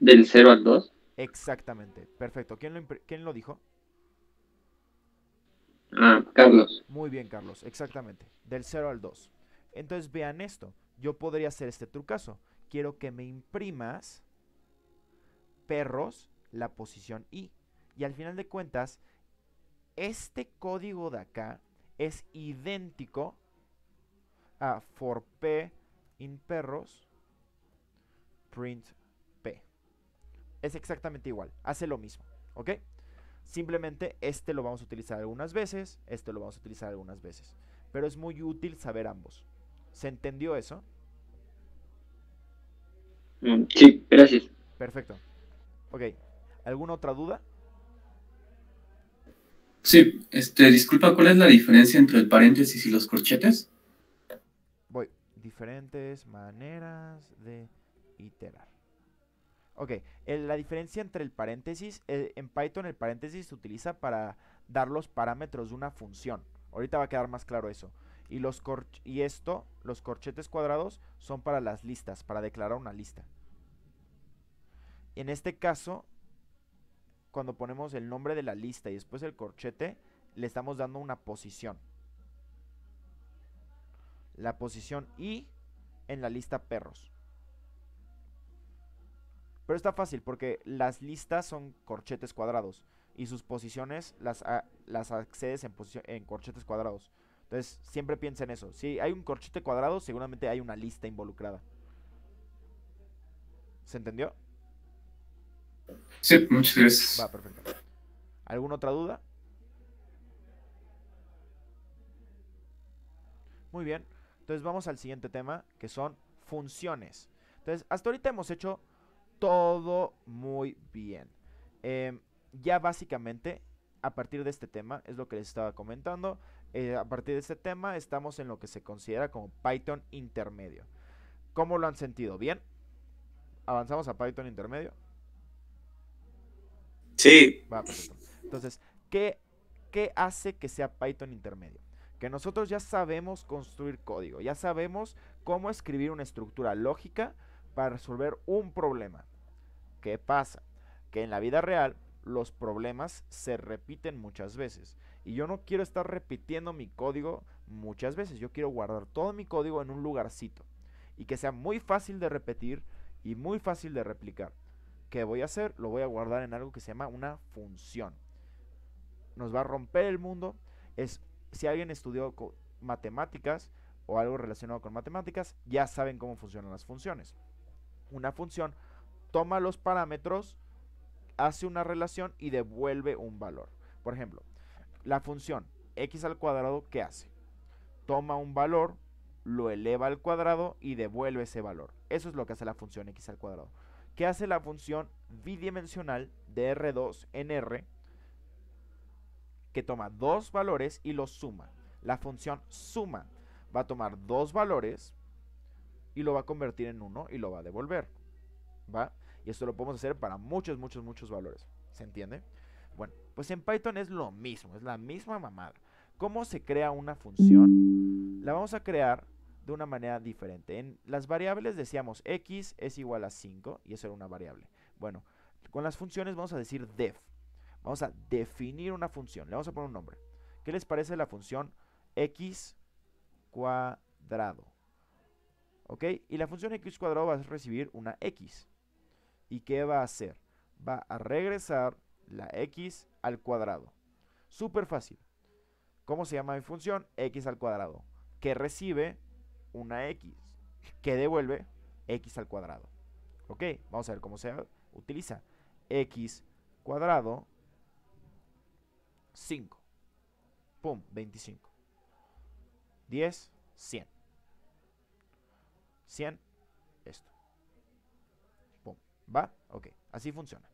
Del 0 al 2. Exactamente, perfecto. ¿Quién lo, dijo? Ah, Carlos. Muy bien, Carlos, exactamente. Del 0 al 2. Entonces vean esto. Yo podría hacer este trucazo. Quiero que me imprimas perros la posición I. Y al final de cuentas, este código de acá es idéntico a for p in perros print es exactamente igual, hace lo mismo, ¿ok? Simplemente este lo vamos a utilizar algunas veces, este lo vamos a utilizar algunas veces. Pero es muy útil saber ambos. ¿Se entendió eso? Mm, sí, gracias. Perfecto. Ok, ¿alguna otra duda? Sí, este, disculpa, ¿cuál es la diferencia entre el paréntesis y los corchetes? Voy, diferentes maneras de iterar. Ok, la diferencia entre el paréntesis, eh, en Python el paréntesis se utiliza para dar los parámetros de una función. Ahorita va a quedar más claro eso. Y, los y esto, los corchetes cuadrados, son para las listas, para declarar una lista. En este caso, cuando ponemos el nombre de la lista y después el corchete, le estamos dando una posición. La posición i en la lista perros. Pero está fácil porque las listas son corchetes cuadrados y sus posiciones las, las accedes en, en corchetes cuadrados. Entonces, siempre piensa en eso. Si hay un corchete cuadrado, seguramente hay una lista involucrada. ¿Se entendió? Sí, muchas gracias. Va, perfecto. ¿Alguna otra duda? Muy bien. Entonces vamos al siguiente tema, que son funciones. Entonces, hasta ahorita hemos hecho todo muy bien. Em, ya básicamente, a partir de este tema, es lo que les estaba comentando, eh, a partir de este tema estamos en lo que se considera como Python intermedio. ¿Cómo lo han sentido? ¿Bien? ¿Avanzamos a Python intermedio? Sí. Entonces, ¿qué, ¿qué hace que sea Python intermedio? Que nosotros ya sabemos construir código, ya sabemos cómo escribir una estructura lógica para resolver un problema. ¿Qué pasa? Que en la vida real los problemas se repiten muchas veces. Y yo no quiero estar repitiendo mi código muchas veces. Yo quiero guardar todo mi código en un lugarcito. Y que sea muy fácil de repetir y muy fácil de replicar. ¿Qué voy a hacer? Lo voy a guardar en algo que se llama una función. Nos va a romper el mundo. Es, si alguien estudió matemáticas o algo relacionado con matemáticas, ya saben cómo funcionan las funciones una función toma los parámetros, hace una relación y devuelve un valor. Por ejemplo, la función x al cuadrado, ¿qué hace? Toma un valor, lo eleva al cuadrado y devuelve ese valor. Eso es lo que hace la función x al cuadrado. ¿Qué hace la función bidimensional de R2 en R? Que toma dos valores y los suma. La función suma va a tomar dos valores, y lo va a convertir en 1 y lo va a devolver. ¿Va? Y esto lo podemos hacer para muchos, muchos, muchos valores. ¿Se entiende? Bueno, pues en Python es lo mismo, es la misma mamada. ¿Cómo se crea una función? La vamos a crear de una manera diferente. En las variables decíamos x es igual a 5 y eso era una variable. Bueno, con las funciones vamos a decir def. Vamos a definir una función, le vamos a poner un nombre. ¿Qué les parece la función x cuadrado? ¿Ok? Y la función x cuadrado va a recibir una x. ¿Y qué va a hacer? Va a regresar la x al cuadrado. Súper fácil. ¿Cómo se llama mi función? x al cuadrado. Que recibe una x. Que devuelve x al cuadrado. ¿Ok? Vamos a ver cómo se utiliza. x cuadrado 5. Pum, 25. 10, 100. 100, esto. Pum. ¿Va? Ok, así funciona.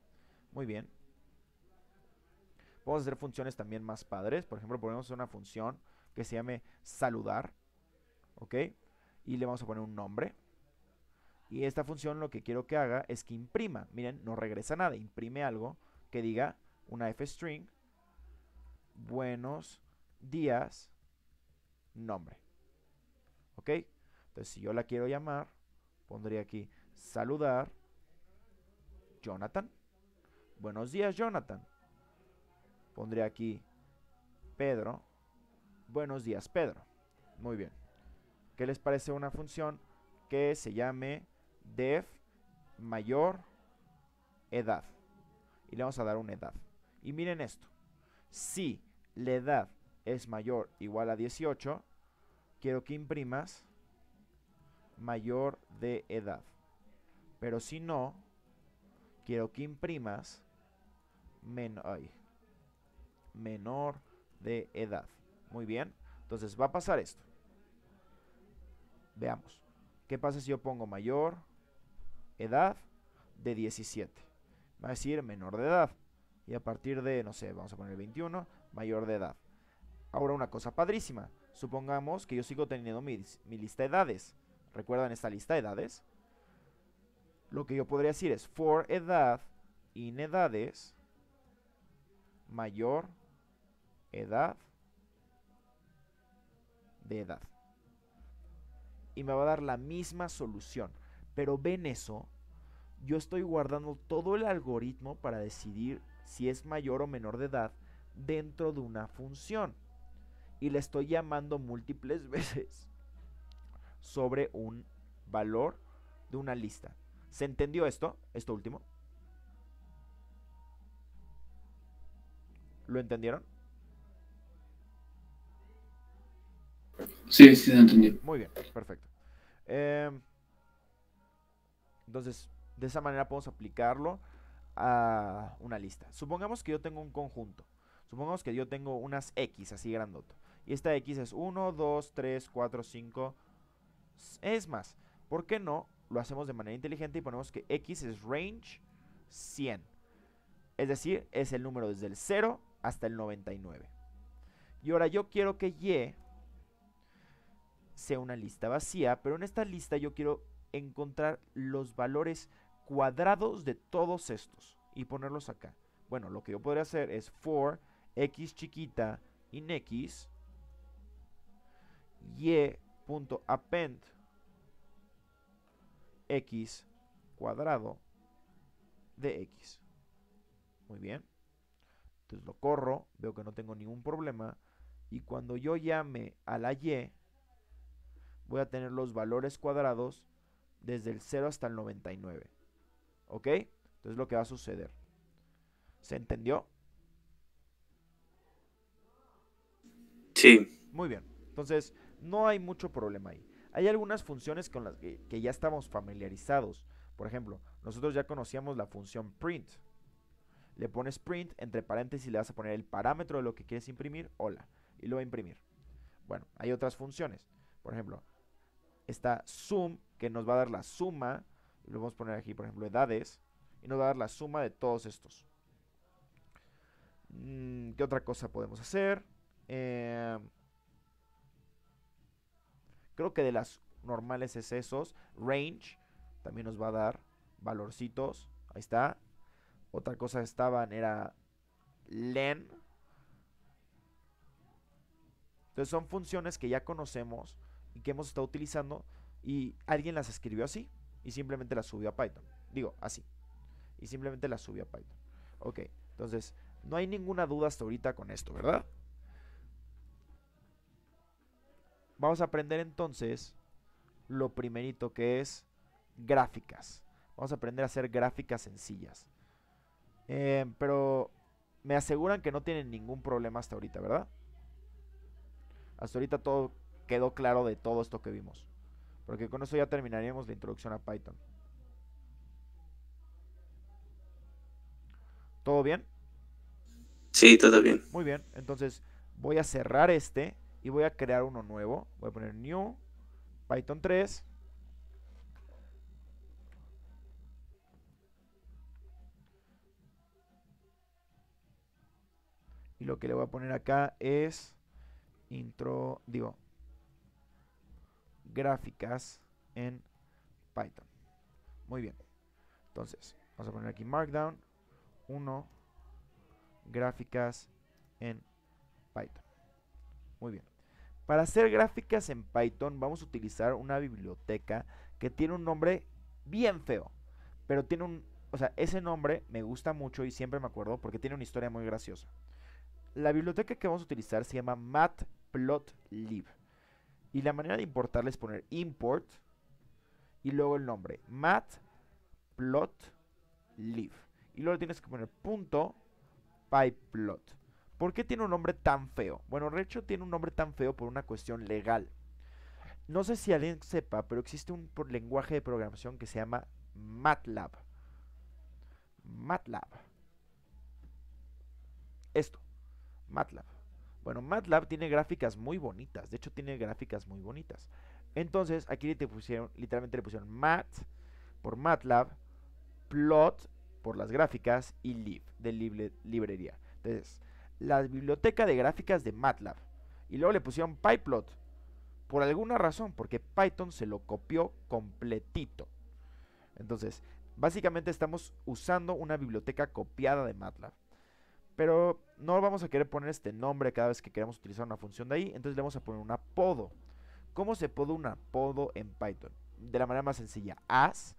Muy bien. Podemos hacer funciones también más padres. Por ejemplo, ponemos una función que se llame saludar. ¿Ok? Y le vamos a poner un nombre. Y esta función lo que quiero que haga es que imprima. Miren, no regresa nada. Imprime algo que diga una f-string. Buenos días. Nombre. ¿Ok? Entonces, si yo la quiero llamar, pondría aquí saludar Jonathan. Buenos días, Jonathan. Pondría aquí Pedro. Buenos días, Pedro. Muy bien. ¿Qué les parece una función que se llame def mayor edad? Y le vamos a dar una edad. Y miren esto. Si la edad es mayor igual a 18, quiero que imprimas mayor de edad. Pero si no, quiero que imprimas menor de edad. Muy bien. Entonces va a pasar esto. Veamos. ¿Qué pasa si yo pongo mayor edad de 17? Va a decir menor de edad. Y a partir de, no sé, vamos a poner 21, mayor de edad. Ahora una cosa padrísima. Supongamos que yo sigo teniendo mi lista de edades. ¿Recuerdan esta lista de edades? Lo que yo podría decir es for edad in edades mayor edad de edad. Y me va a dar la misma solución. Pero ven eso, yo estoy guardando todo el algoritmo para decidir si es mayor o menor de edad dentro de una función. Y le estoy llamando múltiples <laughs> veces sobre un valor de una lista. ¿Se entendió esto? Esto último. ¿Lo entendieron? Sí, sí, entendí. Muy bien, perfecto. Eh, entonces, de esa manera podemos aplicarlo a una lista. Supongamos que yo tengo un conjunto. Supongamos que yo tengo unas X así grandoto. Y esta X es 1, 2, 3, 4, 5, es más, ¿por qué no lo hacemos de manera inteligente y ponemos que X es range 100? Es decir, es el número desde el 0 hasta el 99. Y ahora yo quiero que Y sea una lista vacía, pero en esta lista yo quiero encontrar los valores cuadrados de todos estos y ponerlos acá. Bueno, lo que yo podría hacer es for x chiquita in x, y punto append x cuadrado de x. Muy bien. Entonces lo corro, veo que no tengo ningún problema. Y cuando yo llame a la y, voy a tener los valores cuadrados desde el 0 hasta el 99. ¿Ok? Entonces lo que va a suceder. ¿Se entendió? Sí. Muy bien. Entonces, no hay mucho problema ahí. Hay algunas funciones con las que, ya estamos familiarizados. Por ejemplo, nosotros ya conocíamos la función print. Le pones print, entre paréntesis le vas a poner el parámetro de lo que quieres imprimir, hola, y lo va a imprimir. Bueno, hay otras funciones. Por ejemplo, está sum, que nos va a dar la suma, lo vamos a poner aquí, por ejemplo, edades, y nos va a dar la suma de todos estos. Mm, ¿Qué otra cosa podemos hacer? Eh, Creo que de las normales es esos. Range también nos va a dar valorcitos. Ahí está. Otra cosa estaban era len. Entonces son funciones que ya conocemos y que hemos estado utilizando y alguien las escribió así y simplemente las subió a Python. Digo, así. Y simplemente las subió a Python. Ok, entonces no hay ninguna duda hasta ahorita con esto, ¿verdad? Vamos a aprender entonces lo primerito que es gráficas. Vamos a aprender a hacer gráficas sencillas. Em, pero me aseguran que no tienen ningún problema hasta ahorita, ¿verdad? Hasta ahorita todo quedó claro de todo esto que vimos. Porque con eso ya terminaríamos la introducción a Python. ¿Todo bien? Sí, todo bien. Muy bien, entonces voy a cerrar este y voy a crear uno nuevo. Voy a poner new Python 3. Y lo que le voy a poner acá es intro, digo, gráficas en Python. Muy bien. Entonces, vamos a poner aquí Markdown 1 gráficas en Python. Muy bien. Para hacer gráficas en Python vamos a utilizar una biblioteca que tiene un nombre bien feo, pero tiene un, o sea, ese nombre me gusta mucho y siempre me acuerdo porque tiene una historia muy graciosa. La biblioteca que vamos a utilizar se llama matplotlib. Y la manera de importarla es poner import y luego el nombre matplotlib. Y luego tienes que poner punto pyplot. ¿Por qué tiene un nombre tan feo? Bueno, Recho tiene un nombre tan feo por una cuestión legal. No sé si alguien sepa, pero existe un lenguaje de programación que se llama MATLAB. MATLAB. Esto, MATLAB. Bueno, MATLAB tiene gráficas muy bonitas. De hecho, tiene gráficas muy bonitas. Entonces, aquí pusieron, literalmente le pusieron MAT por MATLAB, plot por las gráficas y lib de librería. Entonces, la biblioteca de gráficas de MATLAB. Y luego le pusieron PyPlot. Por alguna razón, porque Python se lo copió completito. Entonces, básicamente estamos usando una biblioteca copiada de MATLAB. Pero no vamos a querer poner este nombre cada vez que queramos utilizar una función de ahí. Entonces le vamos a poner un apodo. ¿Cómo se pone un apodo en Python? De la manera más sencilla, as.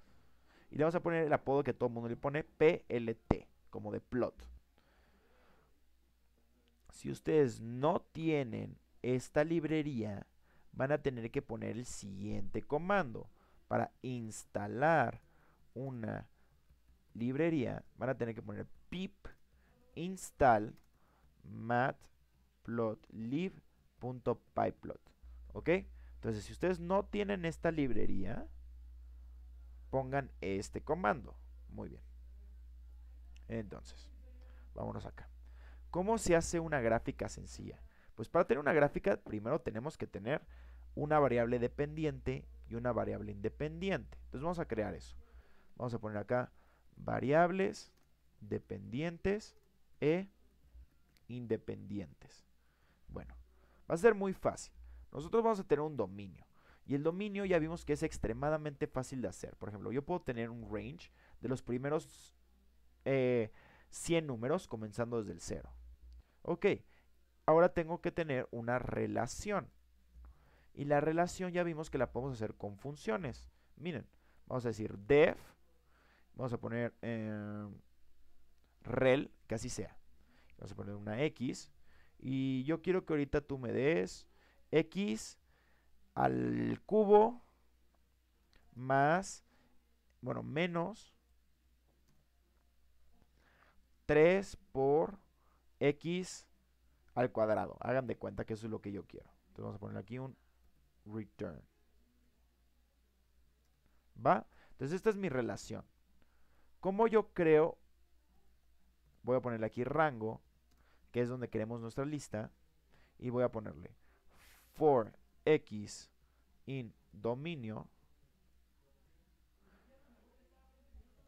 Y le vamos a poner el apodo que todo el mundo le pone, PLT, como de plot. Si ustedes no tienen esta librería, van a tener que poner el siguiente comando. Para instalar una librería, van a tener que poner pip install matplotlib.pyplot. ¿Ok? Entonces, si ustedes no tienen esta librería, pongan este comando. Muy bien. Entonces, vámonos acá. ¿Cómo se hace una gráfica sencilla? Pues para tener una gráfica primero tenemos que tener una variable dependiente y una variable independiente. Entonces vamos a crear eso. Vamos a poner acá variables dependientes e independientes. Bueno, va a ser muy fácil. Nosotros vamos a tener un dominio. Y el dominio ya vimos que es extremadamente fácil de hacer. Por ejemplo, yo puedo tener un range de los primeros 100 eh, números comenzando desde el 0. Ok, ahora tengo que tener una relación. Y la relación ya vimos que la podemos hacer con funciones. Miren, vamos a decir def, vamos a poner em, rel, que así sea. Vamos a poner una x. Y yo quiero que ahorita tú me des x al cubo más, bueno, menos 3 por x al cuadrado. Hagan de cuenta que eso es lo que yo quiero. Entonces vamos a poner aquí un return. ¿Va? Entonces esta es mi relación. Como yo creo, voy a ponerle aquí rango, que es donde queremos nuestra lista, y voy a ponerle for x in dominio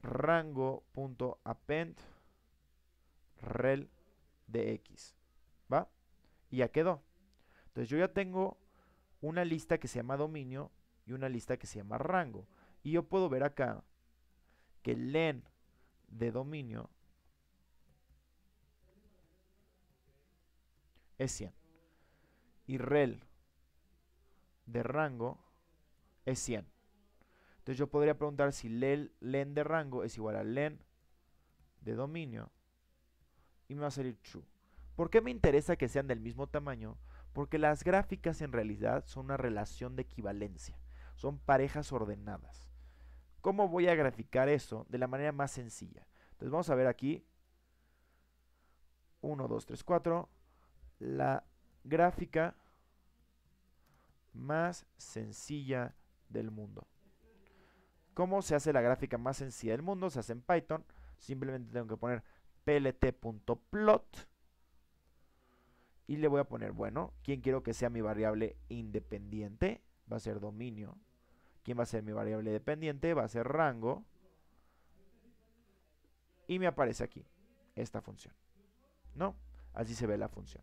rango.append rel de X. ¿Va? Y ya quedó. Entonces yo ya tengo una lista que se llama dominio y una lista que se llama rango. Y yo puedo ver acá que len de dominio es 100. Y rel de rango es 100. Entonces yo podría preguntar si len de rango es igual a len de dominio y me va a salir true. ¿Por qué me interesa que sean del mismo tamaño? Porque las gráficas en realidad son una relación de equivalencia, son parejas ordenadas. ¿Cómo voy a graficar eso de la manera más sencilla? Entonces vamos a ver aquí 1, 2, 3, 4, la gráfica más sencilla del mundo. ¿Cómo se hace la gráfica más sencilla del mundo? Se hace en Python. Simplemente tengo que poner plt.plot y le voy a poner, bueno, ¿quién quiero que sea mi variable independiente? Va a ser dominio. ¿Quién va a ser mi variable dependiente? Va a ser rango. Y me aparece aquí esta función. ¿No? Así se ve la función.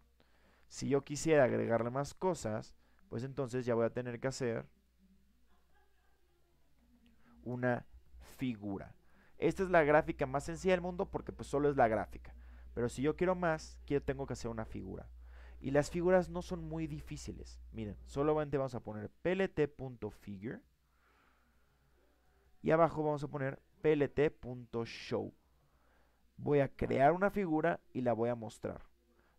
Si yo quisiera agregarle más cosas, pues entonces ya voy a tener que hacer una figura. Esta es la gráfica más sencilla del mundo porque pues solo es la gráfica. Pero si yo quiero más, yo tengo que hacer una figura. Y las figuras no son muy difíciles. Miren, solamente vamos a poner plt.figure. Y abajo vamos a poner plt.show. Voy a crear una figura y la voy a mostrar.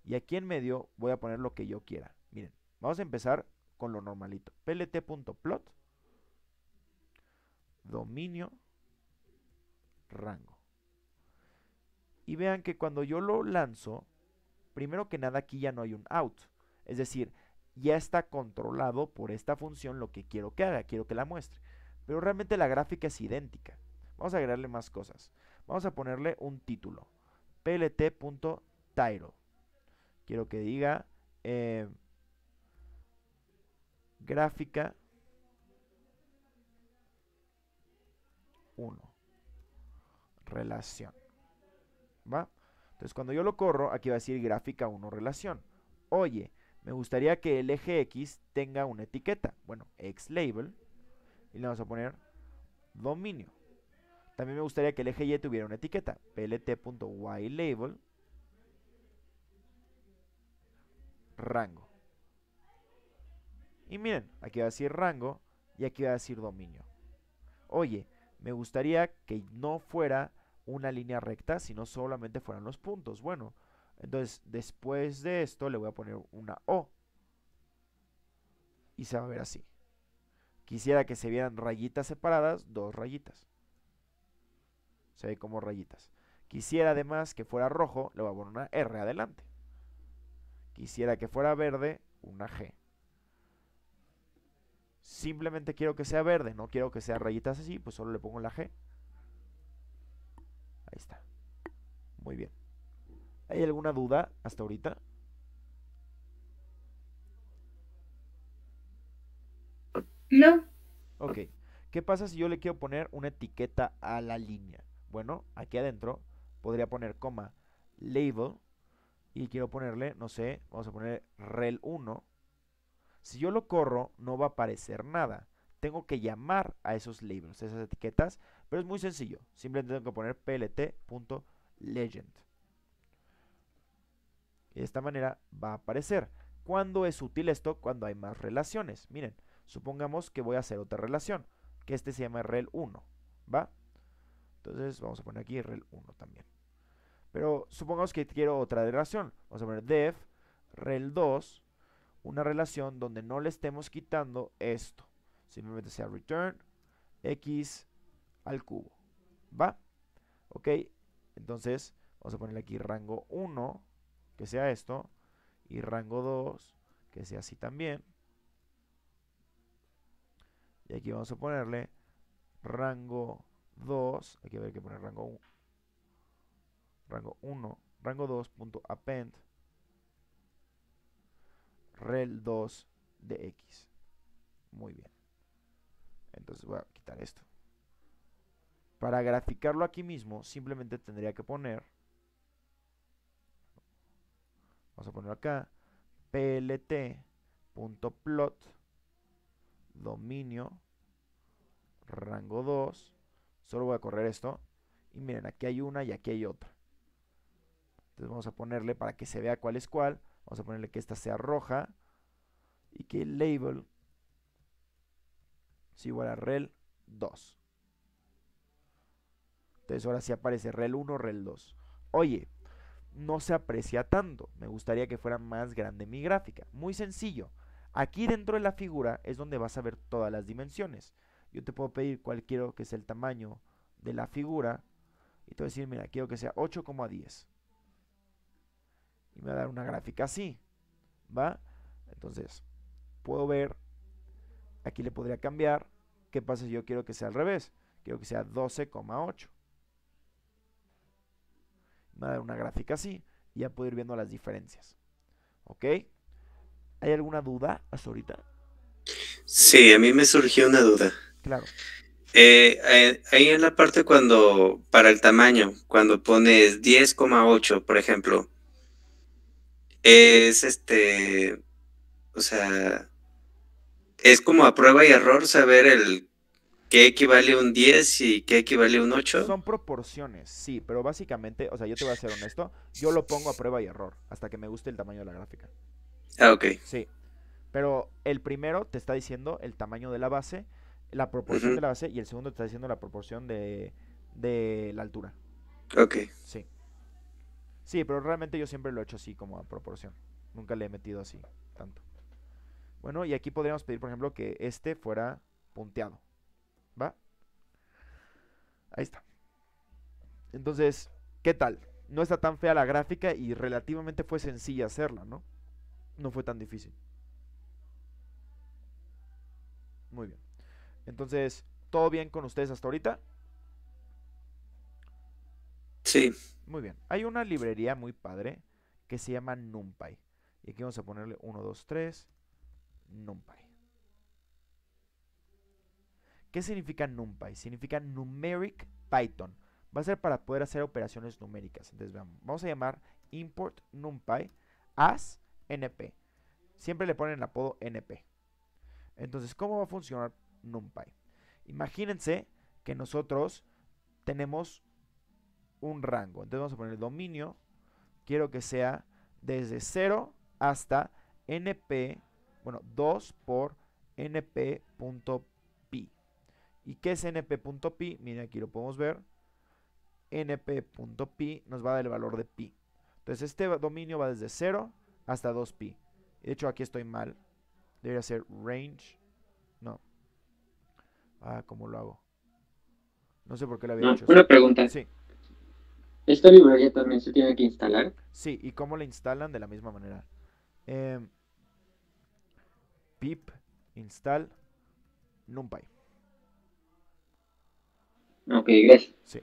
Y aquí en medio voy a poner lo que yo quiera. Miren, vamos a empezar con lo normalito. plt.plot. Dominio rango. Y vean que cuando yo lo lanzo, primero que nada aquí ya no hay un out. Es decir, ya está controlado por esta función lo que quiero que haga, quiero que la muestre. Pero realmente la gráfica es idéntica. Vamos a agregarle más cosas. Vamos a ponerle un título. plt.title. Quiero que diga eh, gráfica 1 relación. ¿Va? Entonces cuando yo lo corro, aquí va a decir gráfica 1 relación. Oye, me gustaría que el eje X tenga una etiqueta. Bueno, label, Y le vamos a poner dominio. También me gustaría que el eje Y tuviera una etiqueta. plt.ylabel. Rango. Y miren, aquí va a decir rango y aquí va a decir dominio. Oye, me gustaría que no fuera una línea recta, sino solamente fueran los puntos. Bueno, entonces después de esto le voy a poner una O. Y se va a ver así. Quisiera que se vieran rayitas separadas, dos rayitas. Se ve como rayitas. Quisiera además que fuera rojo, le voy a poner una R adelante. Quisiera que fuera verde, una G. Simplemente quiero que sea verde, no quiero que sea rayitas así, pues solo le pongo la G. Ahí está. Muy bien. ¿Hay alguna duda hasta ahorita? No. Ok. ¿Qué pasa si yo le quiero poner una etiqueta a la línea? Bueno, aquí adentro podría poner coma label y quiero ponerle, no sé, vamos a poner rel 1 si yo lo corro, no va a aparecer nada. Tengo que llamar a esos libros, esas etiquetas, pero es muy sencillo. Simplemente tengo que poner plt.legend. Y de esta manera va a aparecer. ¿Cuándo es útil esto? Cuando hay más relaciones. Miren, supongamos que voy a hacer otra relación, que este se llama rel 1, ¿va? Entonces vamos a poner aquí rel 1 también. Pero supongamos que quiero otra relación. Vamos a poner def rel 2 una relación donde no le estemos quitando esto. Simplemente sea return x al cubo. ¿Va? ¿Ok? Entonces, vamos a ponerle aquí rango 1, que sea esto, y rango 2, que sea así también. Y aquí vamos a ponerle rango 2, aquí hay que poner rango 1, rango 1, rango 2.append rel 2 de x. Muy bien. Entonces voy a quitar esto. Para graficarlo aquí mismo, simplemente tendría que poner... Vamos a poner acá, plt.plot, dominio, rango 2. Solo voy a correr esto. Y miren, aquí hay una y aquí hay otra. Entonces vamos a ponerle para que se vea cuál es cuál. Vamos a ponerle que esta sea roja y que el label sea igual a rel 2. Entonces ahora sí aparece rel 1, rel 2. Oye, no se aprecia tanto. Me gustaría que fuera más grande mi gráfica. Muy sencillo. Aquí dentro de la figura es donde vas a ver todas las dimensiones. Yo te puedo pedir cualquier que sea el tamaño de la figura. Y te voy a decir, mira, quiero que sea 8,10 y me va a dar una gráfica así, ¿va? Entonces, puedo ver, aquí le podría cambiar, ¿qué pasa si yo quiero que sea al revés? Quiero que sea 12,8. Me va a dar una gráfica así y ya puedo ir viendo las diferencias, ¿ok? ¿Hay alguna duda hasta ahorita? Sí, a mí me surgió una duda. Claro. Eh, eh, ahí en la parte cuando, para el tamaño, cuando pones 10,8, por ejemplo, es este, o sea, es como a prueba y error saber el qué equivale a un 10 y qué equivale a un 8. Son proporciones, sí, pero básicamente, o sea, yo te voy a ser honesto, yo lo pongo a prueba y error hasta que me guste el tamaño de la gráfica. Ah, ok. Sí. Pero el primero te está diciendo el tamaño de la base, la proporción de la base, y el segundo te está diciendo la proporción de, de la altura. Ok. Sí. Sí, pero realmente yo siempre lo he hecho así como a proporción. Nunca le he metido así tanto. Bueno, y aquí podríamos pedir, por ejemplo, que este fuera punteado. ¿Va? Ahí está. Entonces, ¿qué tal? No está tan fea la gráfica y relativamente fue sencilla hacerla, ¿no? No fue tan difícil. Muy bien. Entonces, ¿todo bien con ustedes hasta ahorita? Muy bien. Hay una librería muy padre que se llama NumPy. Y aquí vamos a ponerle 1, 2, 3, NumPy. ¿Qué significa NumPy? Significa Numeric Python. Va a ser para poder hacer operaciones numéricas. Entonces vamos a llamar import NumPy as NP. Siempre le ponen el apodo NP. Entonces, ¿cómo va a funcionar NumPy? Imagínense que nosotros tenemos un rango. Entonces vamos a poner dominio, quiero que sea desde 0 hasta np, bueno, 2 por np.pi. ¿Y qué es np.pi? Miren, aquí lo podemos ver. np.pi nos va a dar el valor de pi. Entonces este dominio va desde 0 hasta 2pi. De hecho, aquí estoy mal. Debería ser range. No. Ah, ¿cómo lo hago? No sé por qué lo había hecho. Una pregunta. Sí. ¿Esta librería también se tiene que instalar? Sí, ¿y cómo la instalan? De la misma manera. Em, pip install numpy. Ok, gracias. Sí.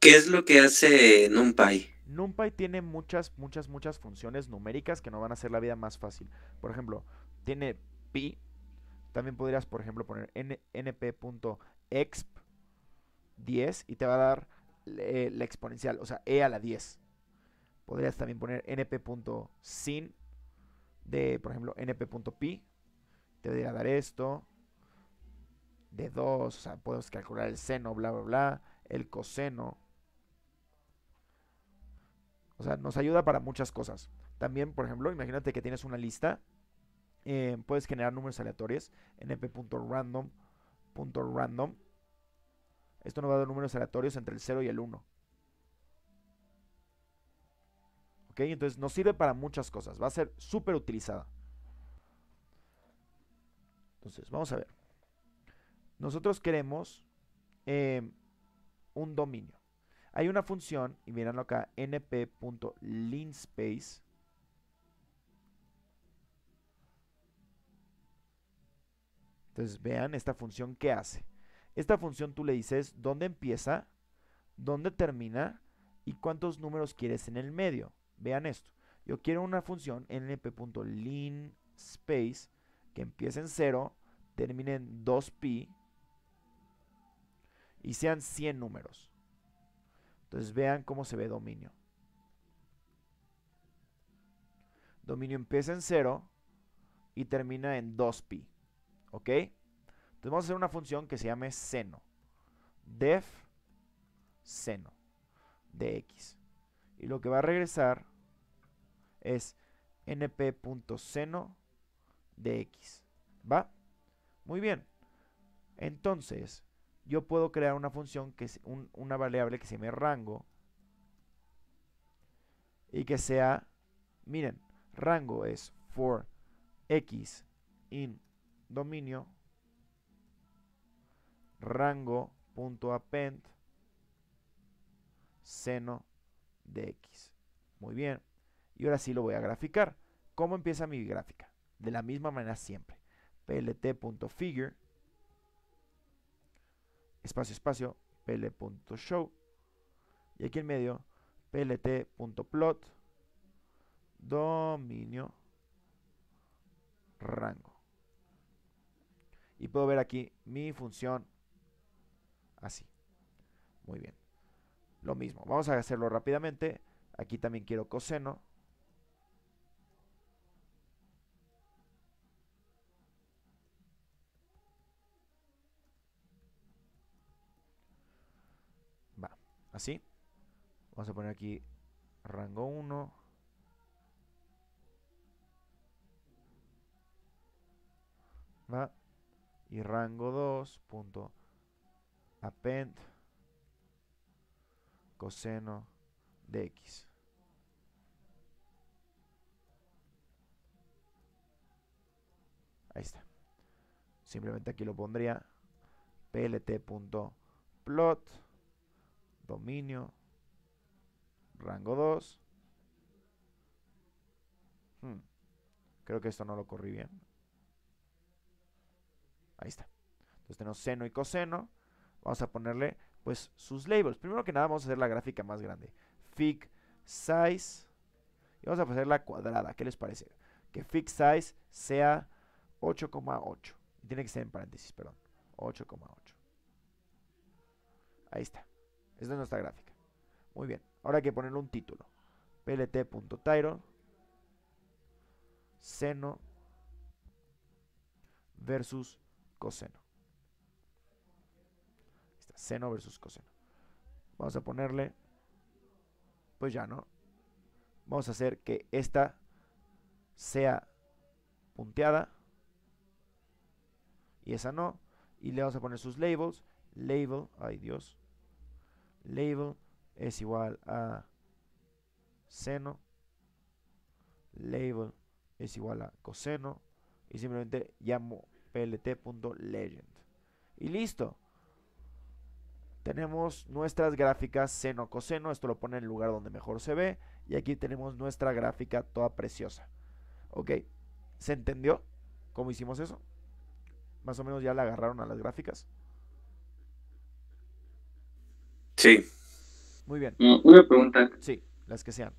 ¿Qué es lo que hace NumPy? NumPy tiene muchas, muchas, muchas funciones numéricas que nos van a hacer la vida más fácil. Por ejemplo, tiene pi, también podrías, por ejemplo, poner np.exp 10 e y te va a dar eh, la exponencial, o sea, e a la 10. Podrías también poner np.sin de, por ejemplo, np.pi. Te va a dar esto. De 2, o sea, podemos calcular el seno, bla, bla, bla. El coseno. O sea, nos ayuda para muchas cosas. También, por ejemplo, imagínate que tienes una lista eh, puedes generar números aleatorios. np.random.random, Esto nos va a dar números aleatorios entre el 0 y el 1. ¿Ok? Entonces nos sirve para muchas cosas. Va a ser súper utilizada. Entonces, vamos a ver. Nosotros queremos eh, un dominio. Hay una función, y mirenlo acá, np.linspace Entonces vean esta función que hace. Esta función tú le dices dónde empieza, dónde termina y cuántos números quieres en el medio. Vean esto. Yo quiero una función np.lin space que empiece en 0, termine en 2pi y sean 100 números. Entonces vean cómo se ve dominio. Dominio empieza en 0 y termina en 2pi. ¿Ok? Entonces vamos a hacer una función que se llame seno. Def seno de x. Y lo que va a regresar es np.seno de x. ¿Va? Muy bien. Entonces, yo puedo crear una función que es una variable que se llame rango y que sea, miren, rango es for x in dominio rango.append seno de x. Muy bien. Y ahora sí lo voy a graficar. ¿Cómo empieza mi gráfica? De la misma manera siempre. plt.figure espacio espacio pl.show y aquí en medio plt.plot dominio rango y puedo ver aquí mi función así. Muy bien. Lo mismo, vamos a hacerlo rápidamente. Aquí también quiero coseno. Va, así. Vamos a poner aquí rango 1. Va y rango 2. Punto append coseno de x. Ahí está. Simplemente aquí lo pondría plot dominio rango 2. Hmm, creo que esto no lo corrí bien. Ahí está. Entonces tenemos seno y coseno. Vamos a ponerle pues sus labels. Primero que nada vamos a hacer la gráfica más grande. Fig size. Y vamos a hacer la cuadrada. ¿Qué les parece? Que fig size sea 8,8. Tiene que ser en paréntesis, perdón. 8,8. Ahí está. Esta es nuestra gráfica. Muy bien. Ahora hay que ponerle un título. plt.tyro seno versus coseno. seno versus coseno. Vamos a ponerle, pues ya no. Vamos a hacer que esta sea punteada y esa no. Y le vamos a poner sus labels. Label, ay Dios. Label es igual a seno. Label es igual a coseno. Y simplemente llamo plt.legend. Y listo. Tenemos nuestras gráficas seno coseno, esto lo pone en el lugar donde mejor se ve y aquí tenemos nuestra gráfica toda preciosa. ¿Ok? ¿Se entendió cómo hicimos eso? Más o menos ya la agarraron a las gráficas. Sí. Muy bien. Mm, una pregunta. Sí, las que sean.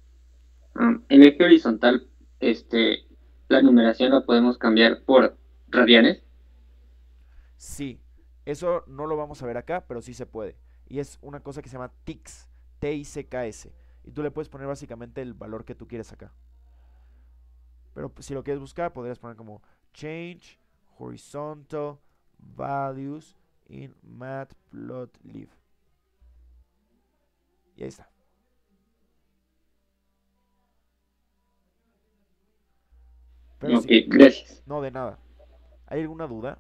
Mm, en eje este horizontal, este, la numeración la podemos cambiar por radianes. Sí, eso no lo vamos a ver acá, pero sí se puede. Y es una cosa que se llama TICS, T-I-C-K-S. Y tú le puedes poner básicamente el valor que tú quieres acá. Pero pues, si lo quieres buscar, podrías poner como change horizontal values in matplotlib. Y ahí está. gracias. No, de nada. ¿Hay alguna duda?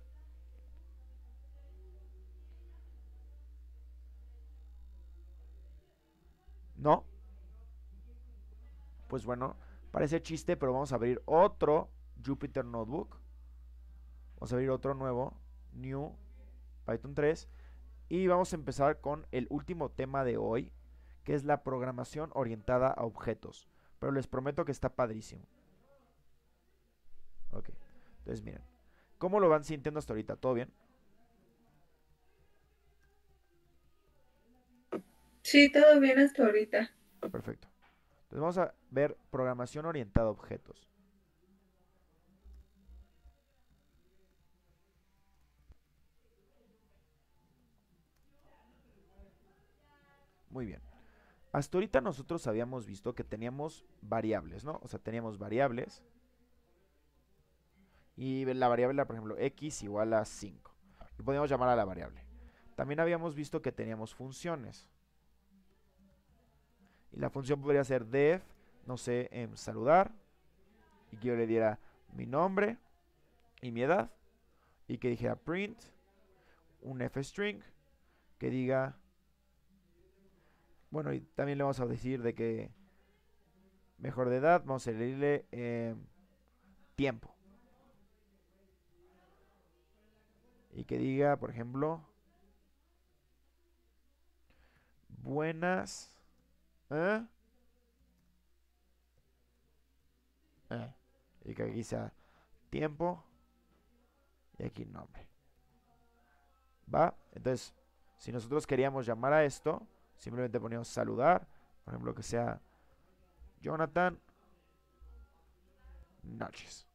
¿No? Pues bueno, parece chiste, pero vamos a abrir otro Jupyter Notebook. Vamos a abrir otro nuevo, New Python 3. Y vamos a empezar con el último tema de hoy, que es la programación orientada a objetos. Pero les prometo que está padrísimo. Ok, entonces miren. ¿Cómo lo van sintiendo hasta ahorita? ¿Todo bien? Sí, todo bien hasta ahorita. Perfecto. Entonces vamos a ver programación orientada a objetos. Muy bien. Hasta ahorita nosotros habíamos visto que teníamos variables, ¿no? O sea, teníamos variables. Y la variable, por ejemplo, x igual a 5. Y podíamos llamar a la variable. También habíamos visto que teníamos funciones. Y la función podría ser def, no sé, en em, saludar. Y que yo le diera mi nombre y mi edad. Y que dijera print, un f string que diga... Bueno, y también le vamos a decir de que mejor de edad, vamos a elegirle em, tiempo. y que diga, por ejemplo, buenas ¿Eh? ¿Eh? Y que aquí sea tiempo. Y aquí nombre. ¿Va? Entonces, si nosotros queríamos llamar a esto, simplemente poníamos saludar. Por ejemplo, que sea Jonathan Noches.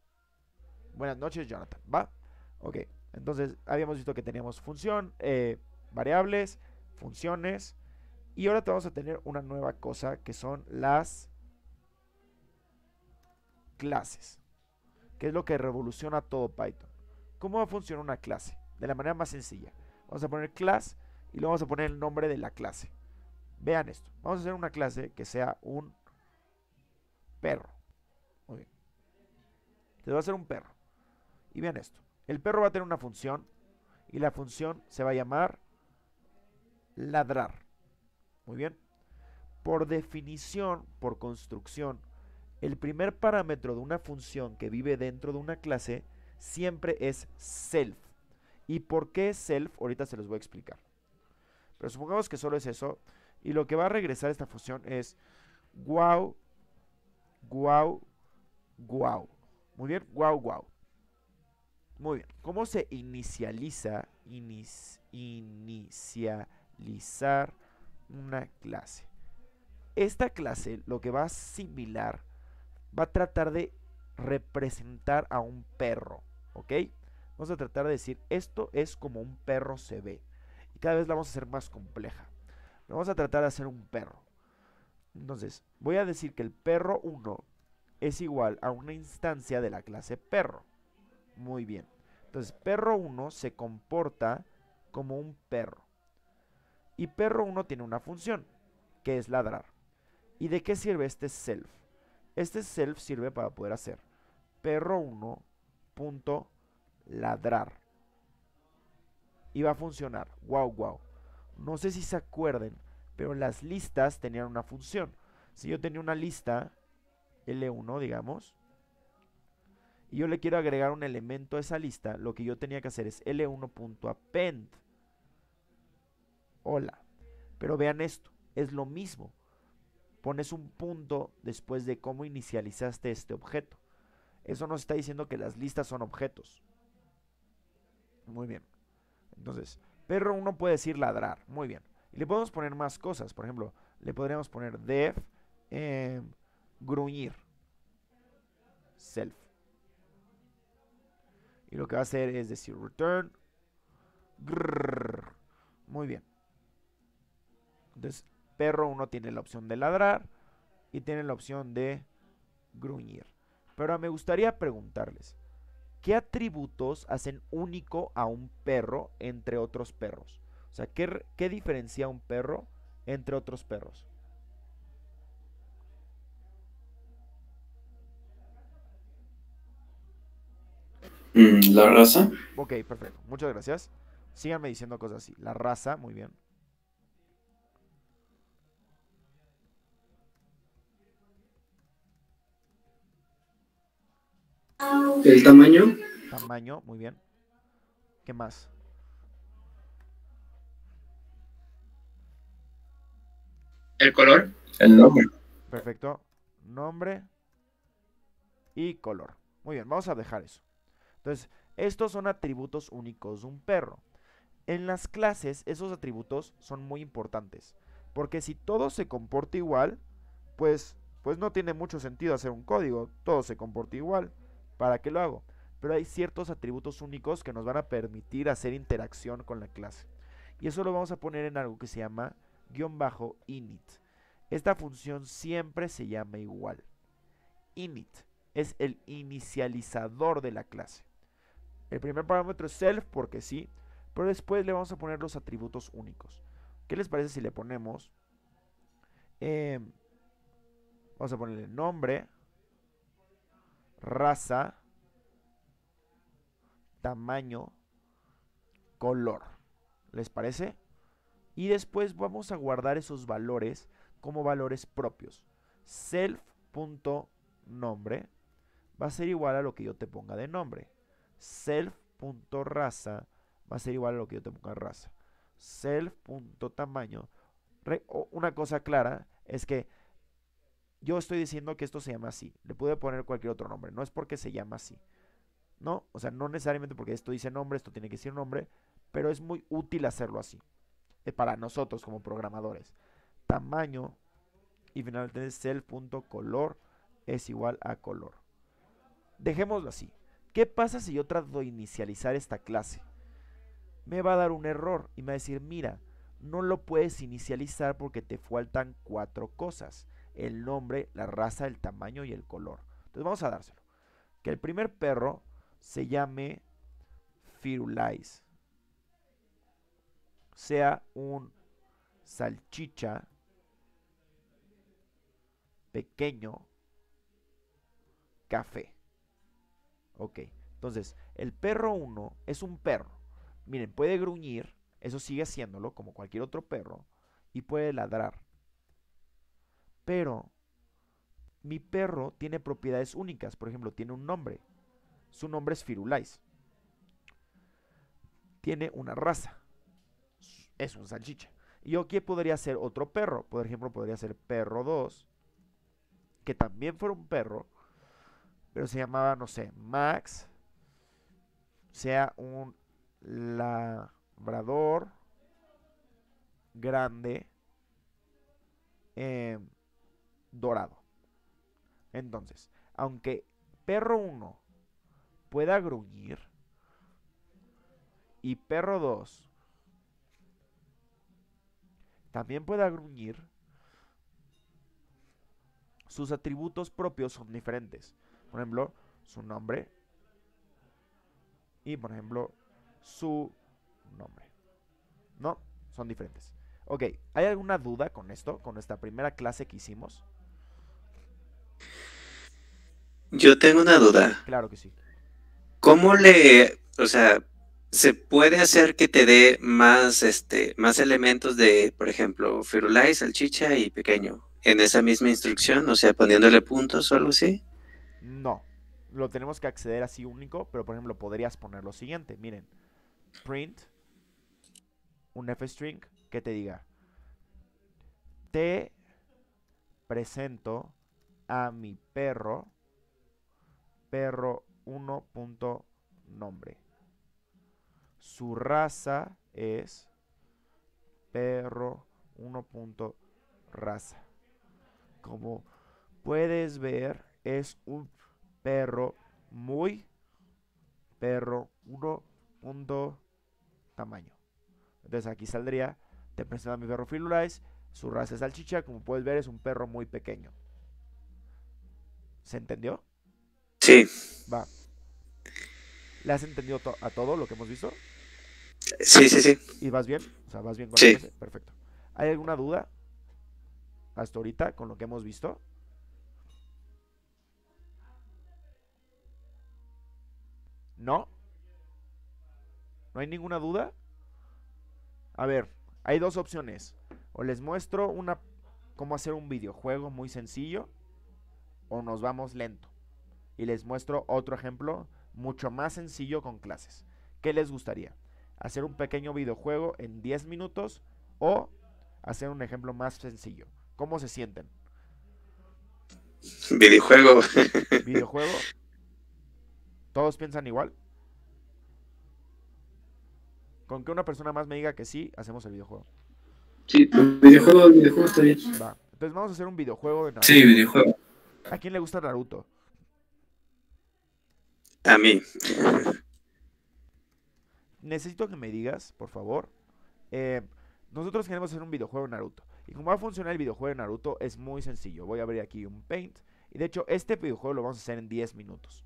Buenas noches, Jonathan. ¿Va? Ok. Entonces, habíamos visto que teníamos función, eh, variables, funciones y ahora te vamos a tener una nueva cosa que son las clases, que es lo que revoluciona todo Python. ¿Cómo va a funcionar una clase? De la manera más sencilla. Vamos a poner class y luego vamos a poner el nombre de la clase. Vean esto. Vamos a hacer una clase que sea un perro. Muy bien. Te va a hacer un perro. Y vean esto. El perro va a tener una función y la función se va a llamar ladrar. Muy bien. Por definición, por construcción, el primer parámetro de una función que vive dentro de una clase siempre es self. ¿Y por qué self? Ahorita se los voy a explicar. Pero supongamos que solo es eso. Y lo que va a regresar esta función es wow, wow, wow. Muy bien, wow, wow. Muy bien, ¿cómo se inicializa, inicializar una clase. Esta clase lo que va a asimilar, va a tratar de representar a un perro, ¿ok? Vamos a tratar de decir, esto es como un perro se ve. Y cada vez la vamos a hacer más compleja. Vamos a tratar de hacer un perro. Entonces, voy a decir que el perro 1 es igual a una instancia de la clase perro. Muy bien. Entonces, perro 1 se comporta como un perro. Y perro 1 tiene una función, que es ladrar. ¿Y de qué sirve este self? Este self sirve para poder hacer perro 1ladrar ladrar. Y va a funcionar. Wow, wow. No sé si se acuerden, pero las listas tenían una función. Si yo tenía una lista L1, digamos, y yo le quiero agregar un elemento a esa lista, lo que yo tenía que hacer es L1.append hola. Pero vean esto, es lo mismo. Pones un punto después de cómo inicializaste este objeto. Eso nos está diciendo que las listas son objetos. Muy bien. Entonces, perro uno puede decir ladrar. Muy bien. Y le podemos poner más cosas. Por ejemplo, le podríamos poner def em, gruñir. Self. Y lo que va a hacer es decir return. Muy bien. Entonces, perro uno tiene la opción de ladrar y tiene la opción de gruñir. Pero me gustaría preguntarles, ¿qué atributos hacen único a un perro entre otros perros? O sea, ¿qué, qué diferencia un perro entre otros perros? Mm, la raza. Ok, perfecto. Muchas gracias. Síganme diciendo cosas así. La raza, muy bien. El tamaño. Tamaño, muy bien. ¿Qué más? El color. El nombre. Perfecto. Nombre y color. Muy bien, vamos a dejar eso. Entonces, estos son atributos únicos de un perro. En las clases, esos atributos son muy importantes. Porque si todo se comporta igual, pues, pues no tiene mucho sentido hacer un código. Todo se comporta igual. ¿Para qué lo hago? Pero hay ciertos atributos únicos que nos van a permitir hacer interacción con la clase. Y eso lo vamos a poner en algo que se llama guión bajo init. Esta función siempre se llama igual. Init es el inicializador de la clase. El primer parámetro es self porque sí, pero después le vamos a poner los atributos únicos. ¿Qué les parece si le ponemos? Em, vamos a ponerle nombre raza, tamaño, color. ¿Les parece? Y después vamos a guardar esos valores como valores propios. Self.nombre va a ser igual a lo que yo te ponga de nombre. Self.raza va a ser igual a lo que yo te ponga raza. Self.tamaño. Una cosa clara es que yo estoy diciendo que esto se llama así. Le pude poner cualquier otro nombre. No es porque se llama así. ¿No? O sea, no necesariamente porque esto dice nombre, esto tiene que decir nombre. Pero es muy útil hacerlo así. Eh, para nosotros como programadores. Tamaño y finalmente color es igual a color. Dejémoslo así. ¿Qué pasa si yo trato de inicializar esta clase? Me va a dar un error y me va a decir, mira, no lo puedes inicializar porque te faltan cuatro cosas el nombre, la raza, el tamaño y el color. Entonces vamos a dárselo. Que el primer perro se llame Firulais. Sea un salchicha pequeño café. Ok, entonces el perro 1 es un perro. Miren, puede gruñir, eso sigue haciéndolo como cualquier otro perro, y puede ladrar. Pero mi perro tiene propiedades únicas. Por ejemplo, tiene un nombre. Su nombre es Firulais. Tiene una raza. Es un salchicha. Y qué podría ser otro perro. Por ejemplo, podría ser perro 2. Que también fuera un perro. Pero se llamaba, no sé, Max. Sea un labrador grande. Eh, dorado. Entonces, aunque perro 1 pueda gruñir y perro 2 también pueda gruñir, sus atributos propios son diferentes. Por ejemplo, su nombre y, por ejemplo, su nombre. ¿No? Son diferentes. Ok, ¿hay alguna duda con esto? Con esta primera clase que hicimos. Yo tengo una duda. Claro que sí. ¿Cómo le, o sea, se puede hacer que te dé más, este, más elementos de, por ejemplo, firulais, salchicha y pequeño en esa misma instrucción, o sea, poniéndole puntos o algo así? No, lo tenemos que acceder así único, pero por ejemplo podrías poner lo siguiente, miren, print un f-string que te diga te presento a mi perro, perro 1. Nombre. Su raza es perro 1. Raza. Como puedes ver, es un perro muy perro 1. Tamaño. Entonces aquí saldría, te presento a mi perro filulais su raza es salchicha, como puedes ver es un perro muy pequeño. ¿Se entendió? Sí. Va. ¿Le has entendido a todo lo que hemos visto? Sí, sí, sí. ¿Y vas bien? O sea, vas bien con sí. Perfecto. ¿Hay alguna duda hasta ahorita con lo que hemos visto? ¿No? ¿No hay ninguna duda? A ver, hay dos opciones. O les muestro una cómo hacer un videojuego muy sencillo o nos vamos lento. Y les muestro otro ejemplo mucho más sencillo con clases. ¿Qué les gustaría? ¿Hacer un pequeño videojuego en 10 minutos o hacer un ejemplo más sencillo? ¿Cómo se sienten? Videojuego. <laughs> ¿Videojuego? ¿Todos piensan igual? Con que una persona más me diga que sí, hacemos el videojuego. Sí, videojuego, videojuego está bien. Entonces vamos a hacer un videojuego de Sí, videojuego. ¿A quién le gusta Naruto? A mí. Necesito que me digas, por favor. Eh, nosotros queremos hacer un videojuego de Naruto. Y cómo va a funcionar el videojuego de Naruto, es muy sencillo. Voy a abrir aquí un Paint. Y de hecho, este videojuego lo vamos a hacer en 10 minutos.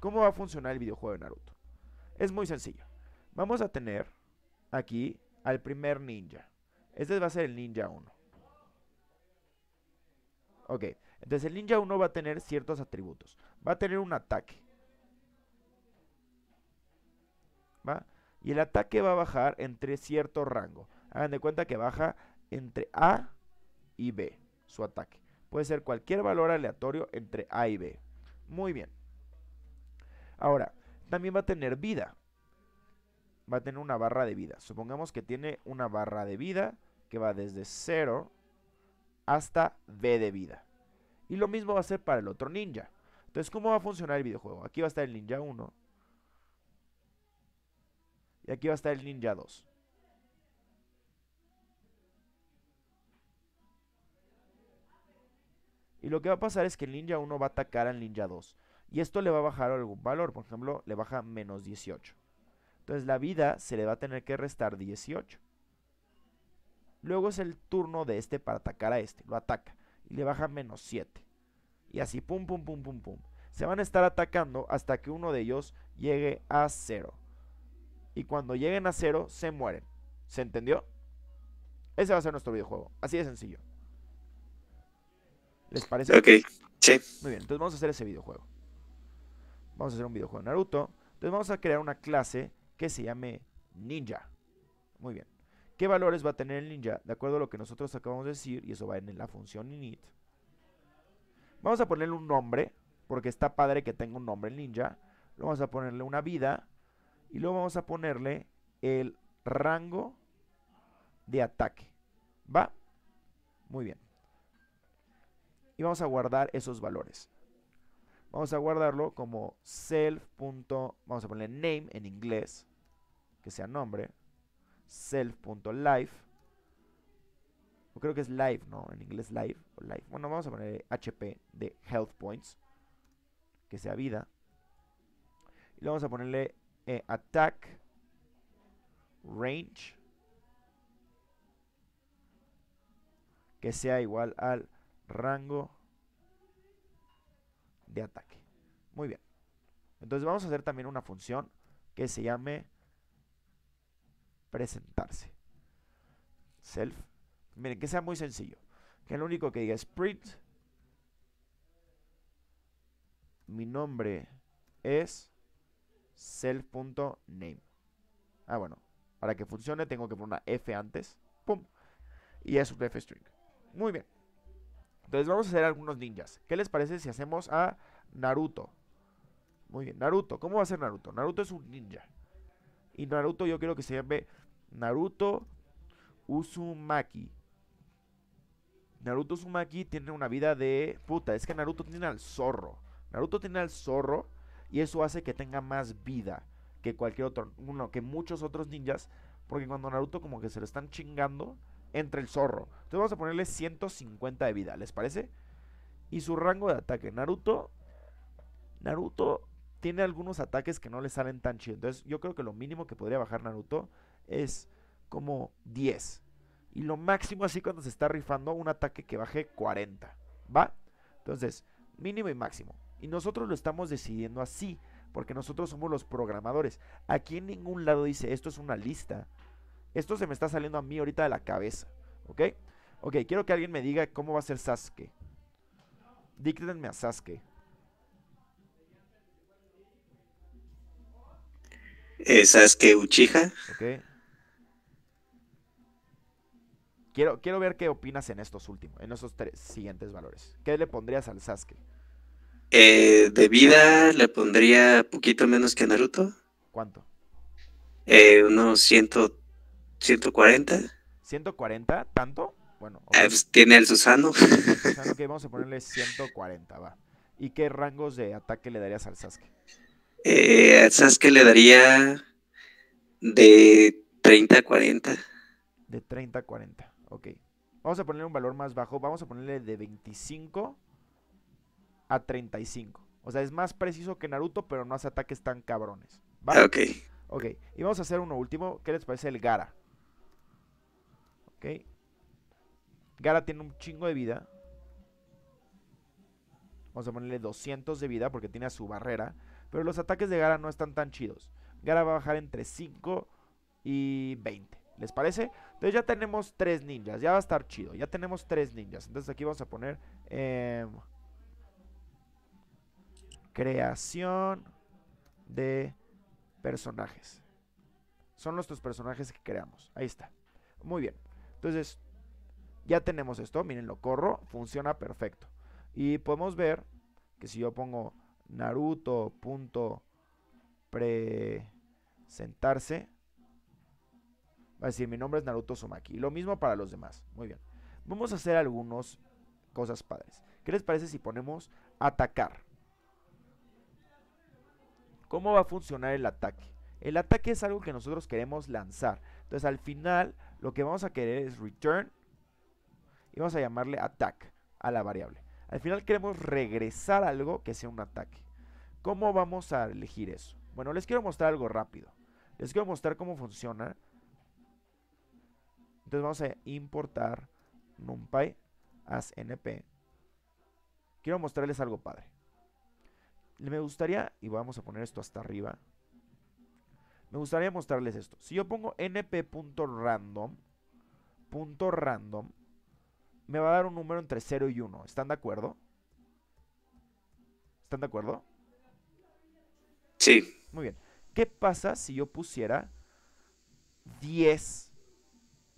¿Cómo va a funcionar el videojuego de Naruto? Es muy sencillo. Vamos a tener aquí al primer ninja. Este va a ser el ninja 1. Ok, entonces el ninja 1 va a tener ciertos atributos. Va a tener un ataque. ¿Va? Y el ataque va a bajar entre cierto rango. Hagan de cuenta que baja entre A y B su ataque. Puede ser cualquier valor aleatorio entre A y B. Muy bien. Ahora, también va a tener vida. Va a tener una barra de vida. Supongamos que tiene una barra de vida que va desde 0 hasta B de vida. Y lo mismo va a ser para el otro ninja. Entonces, ¿cómo va a funcionar el videojuego? Aquí va a estar el ninja 1. Y aquí va a estar el ninja 2. Y lo que va a pasar es que el ninja 1 va a atacar al ninja 2. Y esto le va a bajar algún valor. Por ejemplo, le baja menos 18. Entonces la vida se le va a tener que restar 18. Luego es el turno de este para atacar a este. Lo ataca y le baja menos 7. Y así, pum, pum, pum, pum, pum. Se van a estar atacando hasta que uno de ellos llegue a cero. Y cuando lleguen a cero, se mueren. ¿Se entendió? Ese va a ser nuestro videojuego. Así de sencillo. ¿Les parece? Ok, sí. Muy bien, entonces vamos a hacer ese videojuego. Vamos a hacer un videojuego de Naruto. Entonces vamos a crear una clase que se llame Ninja. Muy bien. ¿Qué valores va a tener el ninja? De acuerdo a lo que nosotros acabamos de decir, y eso va en la función init. Vamos a ponerle un nombre, porque está padre que tenga un nombre el ninja. Luego vamos a ponerle una vida, y luego vamos a ponerle el rango de ataque. ¿Va? Muy bien. Y vamos a guardar esos valores. Vamos a guardarlo como self. Vamos a ponerle name en inglés, que sea nombre self.life O creo que es live, ¿no? En inglés live o live. Bueno, vamos a poner HP de health points. Que sea vida. Y le vamos a ponerle eh, attack range. Que sea igual al rango de ataque. Muy bien. Entonces vamos a hacer también una función que se llame presentarse. Self. Miren, que sea muy sencillo. Que lo único que diga es print. Mi nombre es self.name. Ah, bueno. Para que funcione tengo que poner una F antes. ¡Pum! Y es un F string. Muy bien. Entonces vamos a hacer algunos ninjas. ¿Qué les parece si hacemos a Naruto? Muy bien. Naruto. ¿Cómo va a ser Naruto? Naruto es un ninja. Y Naruto yo quiero que se llame Naruto Uzumaki. Naruto Uzumaki tiene una vida de... Puta, es que Naruto tiene al zorro. Naruto tiene al zorro y eso hace que tenga más vida que cualquier otro... Uno, que muchos otros ninjas. Porque cuando Naruto como que se lo están chingando, entra el zorro. Entonces vamos a ponerle 150 de vida, ¿les parece? Y su rango de ataque. Naruto... Naruto tiene algunos ataques que no le salen tan chido. Entonces yo creo que lo mínimo que podría bajar Naruto es como 10. Y lo máximo así cuando se está rifando un ataque que baje 40. ¿Va? Entonces, mínimo y máximo. Y nosotros lo estamos decidiendo así, porque nosotros somos los programadores. Aquí en ningún lado dice, esto es una lista. Esto se me está saliendo a mí ahorita de la cabeza. ¿Ok? Ok, quiero que alguien me diga cómo va a ser Sasuke. Díctenme a Sasuke. Eh, Sasuke Uchiha. Ok. Quiero, ver qué opinas en estos últimos, en esos tres siguientes valores. ¿Qué le pondrías al Sasuke? Eh, de vida le pondría poquito menos que Naruto. ¿Cuánto? Eh, unos 140. ¿140? ¿Tanto? Bueno. Ah, pues, tiene el Susano. vamos a ponerle 140, <laughs> va. ¿Y qué rangos de ataque le darías al Sasuke? Eh, al Sasuke le daría de 30 a 40. De 30 a 40. Ok. Vamos a ponerle un valor más bajo. Vamos a ponerle de 25 a 35. O sea, es más preciso que Naruto, pero no hace ataques tan cabrones. Ok. Ok. Y vamos a hacer uno último. ¿Qué les parece el Gara? Ok. Gara tiene un chingo de vida. Vamos a ponerle 200 de vida porque tiene a su barrera. Pero los ataques de Gara no están tan chidos. Gara va a bajar entre 5 y 20. ¿Les parece? Entonces ya tenemos tres ninjas. Ya va a estar chido. Ya tenemos tres ninjas. Entonces aquí vamos a poner... Em, creación de personajes. Son nuestros personajes que creamos. Ahí está. Muy bien. Entonces, ya tenemos esto. Miren, lo corro. Funciona perfecto. Y podemos ver que si yo pongo Naruto.presentarse Va a decir, mi nombre es Naruto Somaki. lo mismo para los demás. Muy bien. Vamos a hacer algunas cosas padres. ¿Qué les parece si ponemos atacar? ¿Cómo va a funcionar el ataque? El ataque es algo que nosotros queremos lanzar. Entonces al final lo que vamos a querer es return y vamos a llamarle attack a la variable. Al final queremos regresar algo que sea un ataque. ¿Cómo vamos a elegir eso? Bueno, les quiero mostrar algo rápido. Les quiero mostrar cómo funciona entonces vamos a importar numpy as np. Quiero mostrarles algo padre. Me gustaría, y vamos a poner esto hasta arriba. Me gustaría mostrarles esto. Si yo pongo np.random, random, me va a dar un número entre 0 y 1. ¿Están de acuerdo? ¿Están de acuerdo? Sí. Muy bien. ¿Qué pasa si yo pusiera 10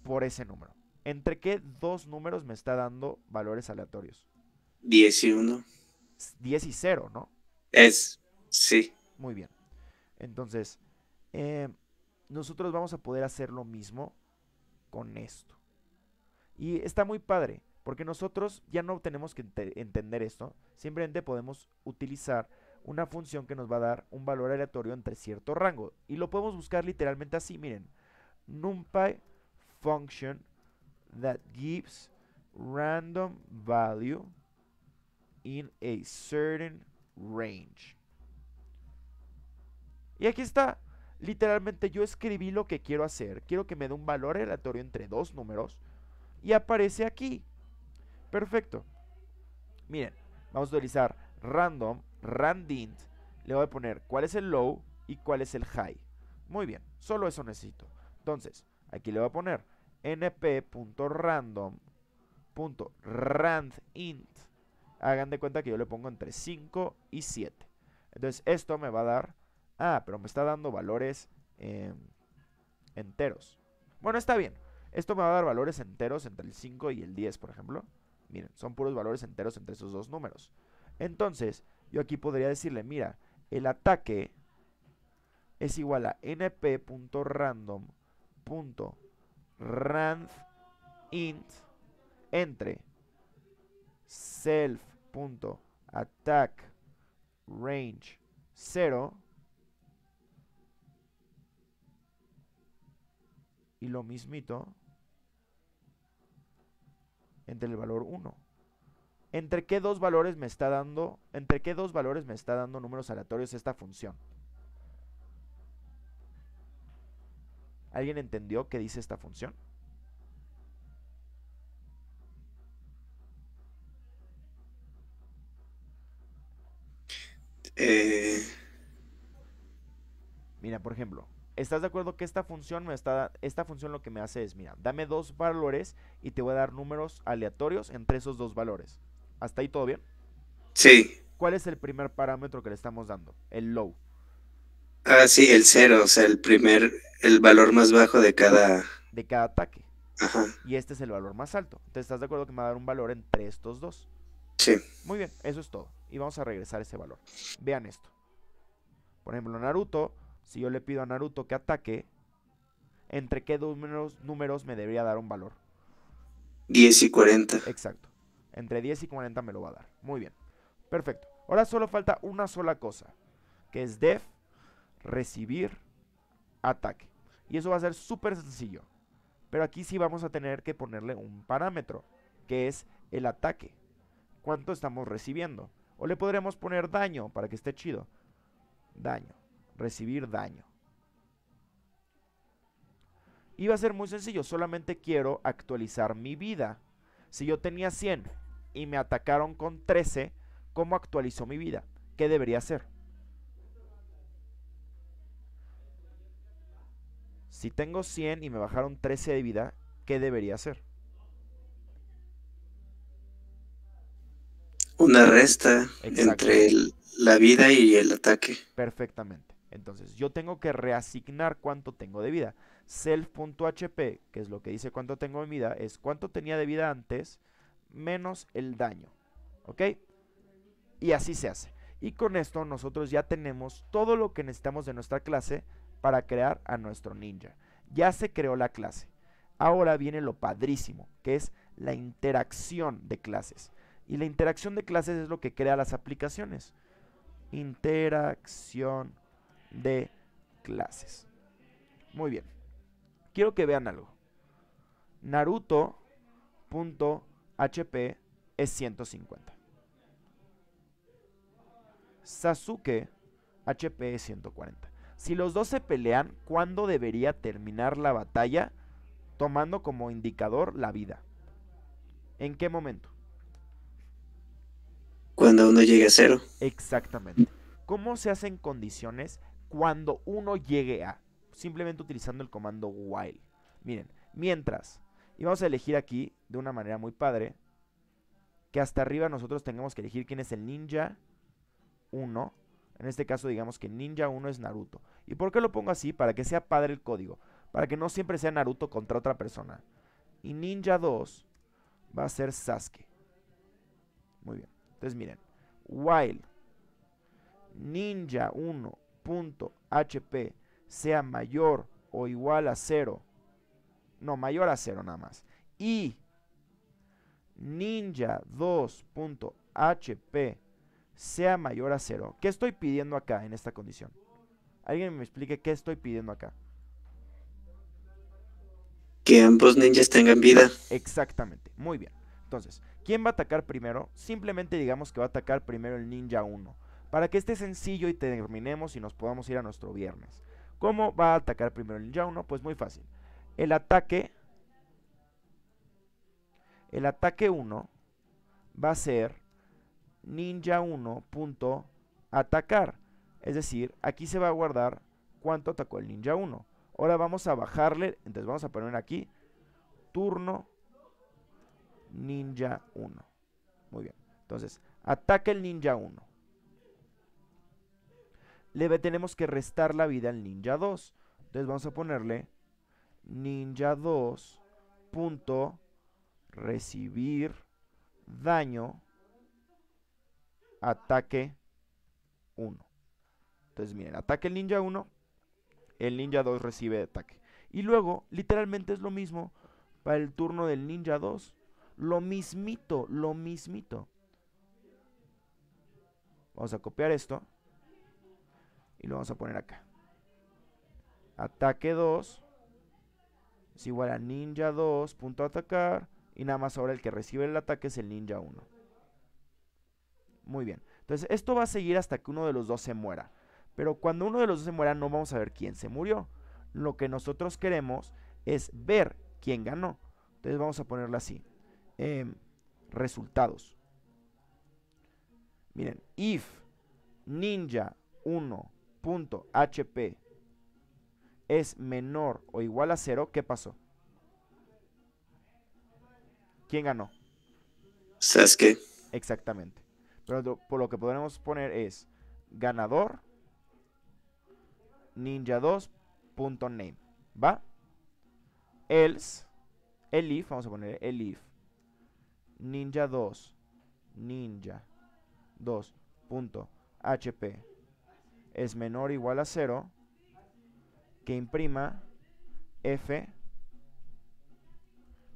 por ese número. ¿Entre qué dos números me está dando valores aleatorios? Diez y uno. 10 y 0, ¿no? Es, sí. Muy bien. Entonces, eh, nosotros vamos a poder hacer lo mismo con esto. Y está muy padre, porque nosotros ya no tenemos que entender esto, simplemente podemos utilizar una función que nos va a dar un valor aleatorio entre cierto rango. Y lo podemos buscar literalmente así, miren, numpy function that gives random value in a certain range. Y aquí está. Literalmente yo escribí lo que quiero hacer. Quiero que me dé un valor aleatorio entre dos números. Y aparece aquí. Perfecto. Miren, vamos a utilizar random, randint. Le voy a poner cuál es el low y cuál es el high. Muy bien, solo eso necesito. Entonces, aquí le voy a poner np.random.randint. Hagan de cuenta que yo le pongo entre 5 y 7. Entonces esto me va a dar... Ah, pero me está dando valores em, enteros. Bueno, está bien. Esto me va a dar valores enteros entre el 5 y el 10, por ejemplo. Miren, son puros valores enteros entre esos dos números. Entonces, yo aquí podría decirle, mira, el ataque es igual a np.random.randint rand int entre self.attack range 0 y lo mismito entre el valor 1. ¿Entre qué dos valores me está dando? ¿Entre qué dos valores me está dando números aleatorios esta función? ¿Alguien entendió qué dice esta función? Eh. Mira, por ejemplo, ¿estás de acuerdo que esta función está esta función lo que me hace es, mira, dame dos valores y te voy a dar números aleatorios entre esos dos valores. ¿Hasta ahí todo bien? Sí. ¿Cuál es el primer parámetro que le estamos dando? El low. Ah, sí, el cero, o sea, el primer, el valor más bajo de cada... De cada ataque. Ajá. Y este es el valor más alto. Entonces, ¿estás de acuerdo que me va a dar un valor entre estos dos? Sí. Muy bien, eso es todo. Y vamos a regresar ese valor. Vean esto. Por ejemplo, Naruto, si yo le pido a Naruto que ataque, ¿entre qué dos números, números me debería dar un valor? 10 y 40. Exacto. Entre 10 y 40 me lo va a dar. Muy bien. Perfecto. Ahora solo falta una sola cosa, que es def recibir, ataque. Y eso va a ser súper sencillo. Pero aquí sí vamos a tener que ponerle un parámetro, que es el ataque. ¿Cuánto estamos recibiendo? O le podremos poner daño para que esté chido. Daño. Recibir daño. Y va a ser muy sencillo. Solamente quiero actualizar mi vida. Si yo tenía 100 y me atacaron con 13, ¿cómo actualizó mi vida? ¿Qué debería hacer? Si tengo 100 y me bajaron 13 de vida, ¿qué debería hacer? Una resta entre la vida y el ataque. Perfectamente. Entonces, yo tengo que reasignar cuánto tengo de vida. Self.hp, que es lo que dice cuánto tengo de vida, es cuánto tenía de vida antes menos el daño. ¿Ok? Y así se hace. Y con esto nosotros ya tenemos todo lo que necesitamos de nuestra clase para crear a nuestro ninja. Ya se creó la clase. Ahora viene lo padrísimo, que es la interacción de clases. Y la interacción de clases es lo que crea las aplicaciones. Interacción de clases. Muy bien. Quiero que vean algo. Naruto.hp es 150. Sasuke HP es 140. Si los dos se pelean, ¿cuándo debería terminar la batalla tomando como indicador la vida? ¿En qué momento? Cuando uno llegue a cero. Exactamente. ¿Cómo se hacen condiciones cuando uno llegue a? Simplemente utilizando el comando while. Miren, mientras. Y vamos a elegir aquí de una manera muy padre. Que hasta arriba nosotros tengamos que elegir quién es el ninja 1 en este caso digamos que Ninja 1 es Naruto. ¿Y por qué lo pongo así? Para que sea padre el código. Para que no siempre sea Naruto contra otra persona. Y Ninja 2 va a ser Sasuke. Muy bien. Entonces miren. While Ninja 1.hp sea mayor o igual a 0. No, mayor a 0 nada más. Y Ninja 2.hp sea mayor a cero. ¿Qué estoy pidiendo acá en esta condición? Alguien me explique qué estoy pidiendo acá. Que ambos ninjas tengan vida. Exactamente, muy bien. Entonces, ¿quién va a atacar primero? Simplemente digamos que va a atacar primero el ninja 1. Para que esté sencillo y terminemos y nos podamos ir a nuestro viernes. ¿Cómo va a atacar primero el ninja 1? Pues muy fácil. El ataque... El ataque 1 va a ser ninja atacar, Es decir, aquí se va a guardar cuánto atacó el ninja 1. Ahora vamos a bajarle, entonces vamos a poner aquí turno ninja 1. Muy bien. Entonces, ataca el ninja 1. Le tenemos que restar la vida al ninja 2. Entonces vamos a ponerle ninja 2. Punto, recibir daño ataque 1. Entonces, miren, ataque el ninja 1, el ninja 2 recibe ataque. Y luego, literalmente es lo mismo para el turno del ninja 2. Lo mismito, lo mismito. Vamos a copiar esto. Y lo vamos a poner acá. Ataque 2. Es igual a ninja 2. Punto atacar. Y nada más ahora el que recibe el ataque es el ninja 1. Muy bien. Entonces, esto va a seguir hasta que uno de los dos se muera. Pero cuando uno de los dos se muera, no vamos a ver quién se murió. Lo que nosotros queremos es ver quién ganó. Entonces, vamos a ponerlo así. Em, resultados. Miren, if ninja1.hp es menor o igual a cero, ¿qué pasó? ¿Quién ganó? Sasuke. Exactamente. Pero por lo que podremos poner es ganador ninja2.name. ¿Va? Else, el if, vamos a poner el if. Ninja2, ninja2.hp es menor o igual a 0 que imprima f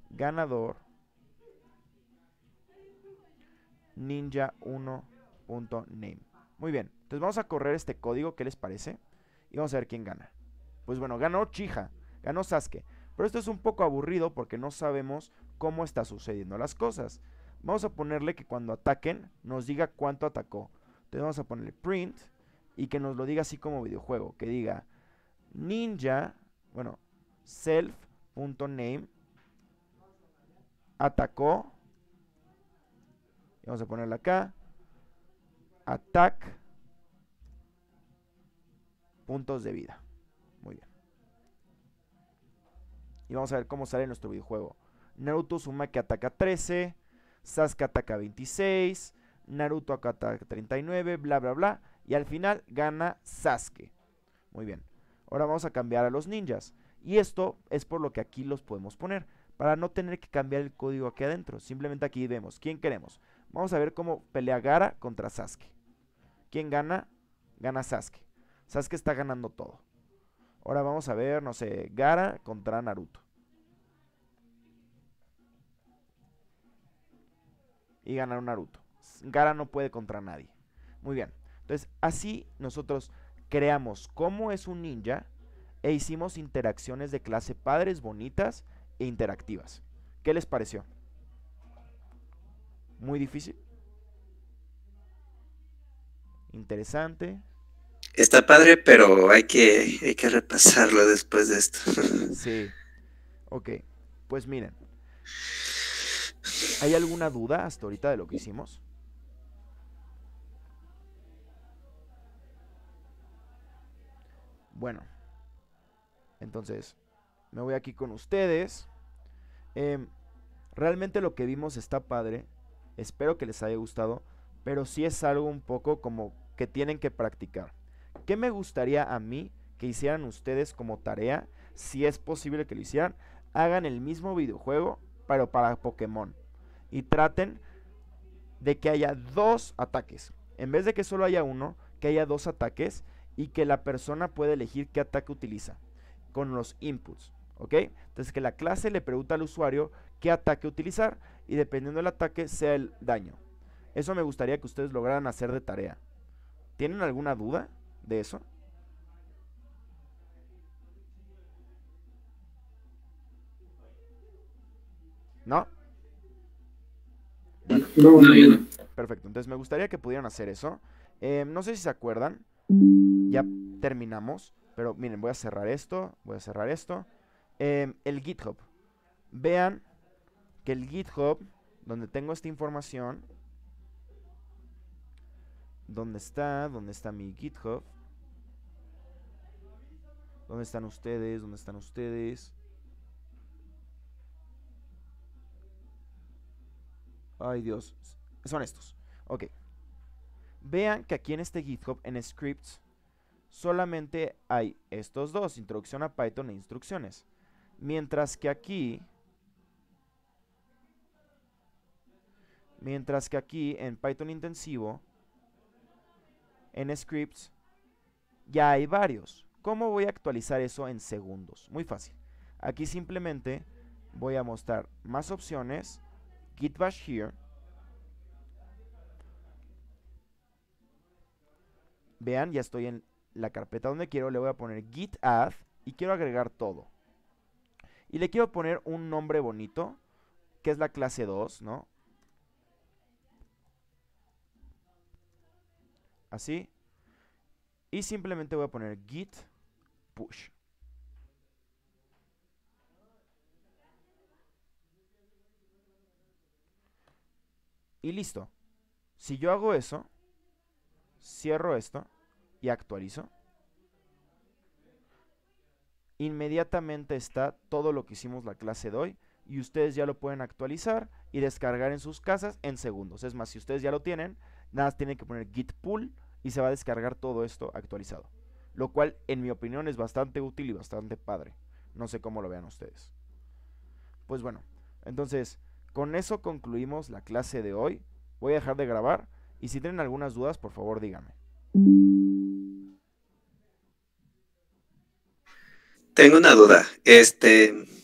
ganador ninja1.name. Muy bien, entonces vamos a correr este código, ¿qué les parece? Y vamos a ver quién gana. Pues bueno, ganó Chija, ganó Sasuke. Pero esto es un poco aburrido porque no sabemos cómo está sucediendo las cosas. Vamos a ponerle que cuando ataquen nos diga cuánto atacó. Entonces vamos a ponerle print y que nos lo diga así como videojuego. Que diga ninja, bueno, self.name atacó y vamos a ponerla acá. Attack. Puntos de vida. Muy bien. Y vamos a ver cómo sale nuestro videojuego. Naruto suma que ataca 13. Sasuke ataca 26. Naruto ataca 39. Bla, bla, bla. Y al final gana Sasuke. Muy bien. Ahora vamos a cambiar a los ninjas. Y esto es por lo que aquí los podemos poner. Para no tener que cambiar el código aquí adentro. Simplemente aquí vemos quién queremos. Vamos a ver cómo pelea Gara contra Sasuke. ¿Quién gana? Gana Sasuke. Sasuke está ganando todo. Ahora vamos a ver, no sé, Gara contra Naruto. Y ganaron Naruto. Gara no puede contra nadie. Muy bien. Entonces, así nosotros creamos cómo es un ninja e hicimos interacciones de clase padres bonitas e interactivas. ¿Qué les pareció? muy difícil. Interesante. Está padre, pero hay que, que repasarlo después de esto. <laughs> Sí. Ok, pues miren. ¿Hay alguna duda hasta ahorita de lo que hicimos? Bueno, entonces me voy aquí con ustedes. Em, realmente lo que vimos está padre. Espero que les haya gustado, pero sí es algo un poco como que tienen que practicar. ¿Qué me gustaría a mí que hicieran ustedes como tarea? Si es posible que lo hicieran, hagan el mismo videojuego, pero para Pokémon. Y traten de que haya dos ataques. En vez de que solo haya uno, que haya dos ataques y que la persona pueda elegir qué ataque utiliza con los inputs. ¿Ok? Entonces que la clase le pregunta al usuario qué ataque utilizar y dependiendo del ataque sea el daño. Eso me gustaría que ustedes lograran hacer de tarea. ¿Tienen alguna duda de eso? ¿No? Perfecto, entonces me gustaría que pudieran hacer eso. Em, no sé si se acuerdan, ya terminamos, pero miren, voy a cerrar esto, voy a cerrar esto. Em, el GitHub. Vean que el GitHub, donde tengo esta información, ¿dónde está? ¿Dónde está mi GitHub? ¿Dónde están ustedes? ¿Dónde están ustedes? Ay Dios, son estos. Ok. Vean que aquí en este GitHub, en scripts, solamente hay estos dos, introducción a Python e instrucciones. Mientras que aquí Mientras que aquí en Python intensivo, en scripts, ya hay varios. ¿Cómo voy a actualizar eso en segundos? Muy fácil. Aquí simplemente voy a mostrar más opciones, git bash here. Vean, ya estoy en la carpeta donde quiero, le voy a poner git add y quiero agregar todo. Y le quiero poner un nombre bonito, que es la clase 2, ¿no? así. Y simplemente voy a poner git push. Y listo. Si yo hago eso, cierro esto y actualizo, inmediatamente está todo lo que hicimos la clase de hoy y ustedes ya lo pueden actualizar y descargar en sus casas en segundos. Es más, si ustedes ya lo tienen, Nada más tienen que poner git pull y se va a descargar todo esto actualizado. Lo cual, en mi opinión, es bastante útil y bastante padre. No sé cómo lo vean ustedes. Pues bueno, entonces, con eso concluimos la clase de hoy. Voy a dejar de grabar y si tienen algunas dudas, por favor díganme. Tengo una duda. Este,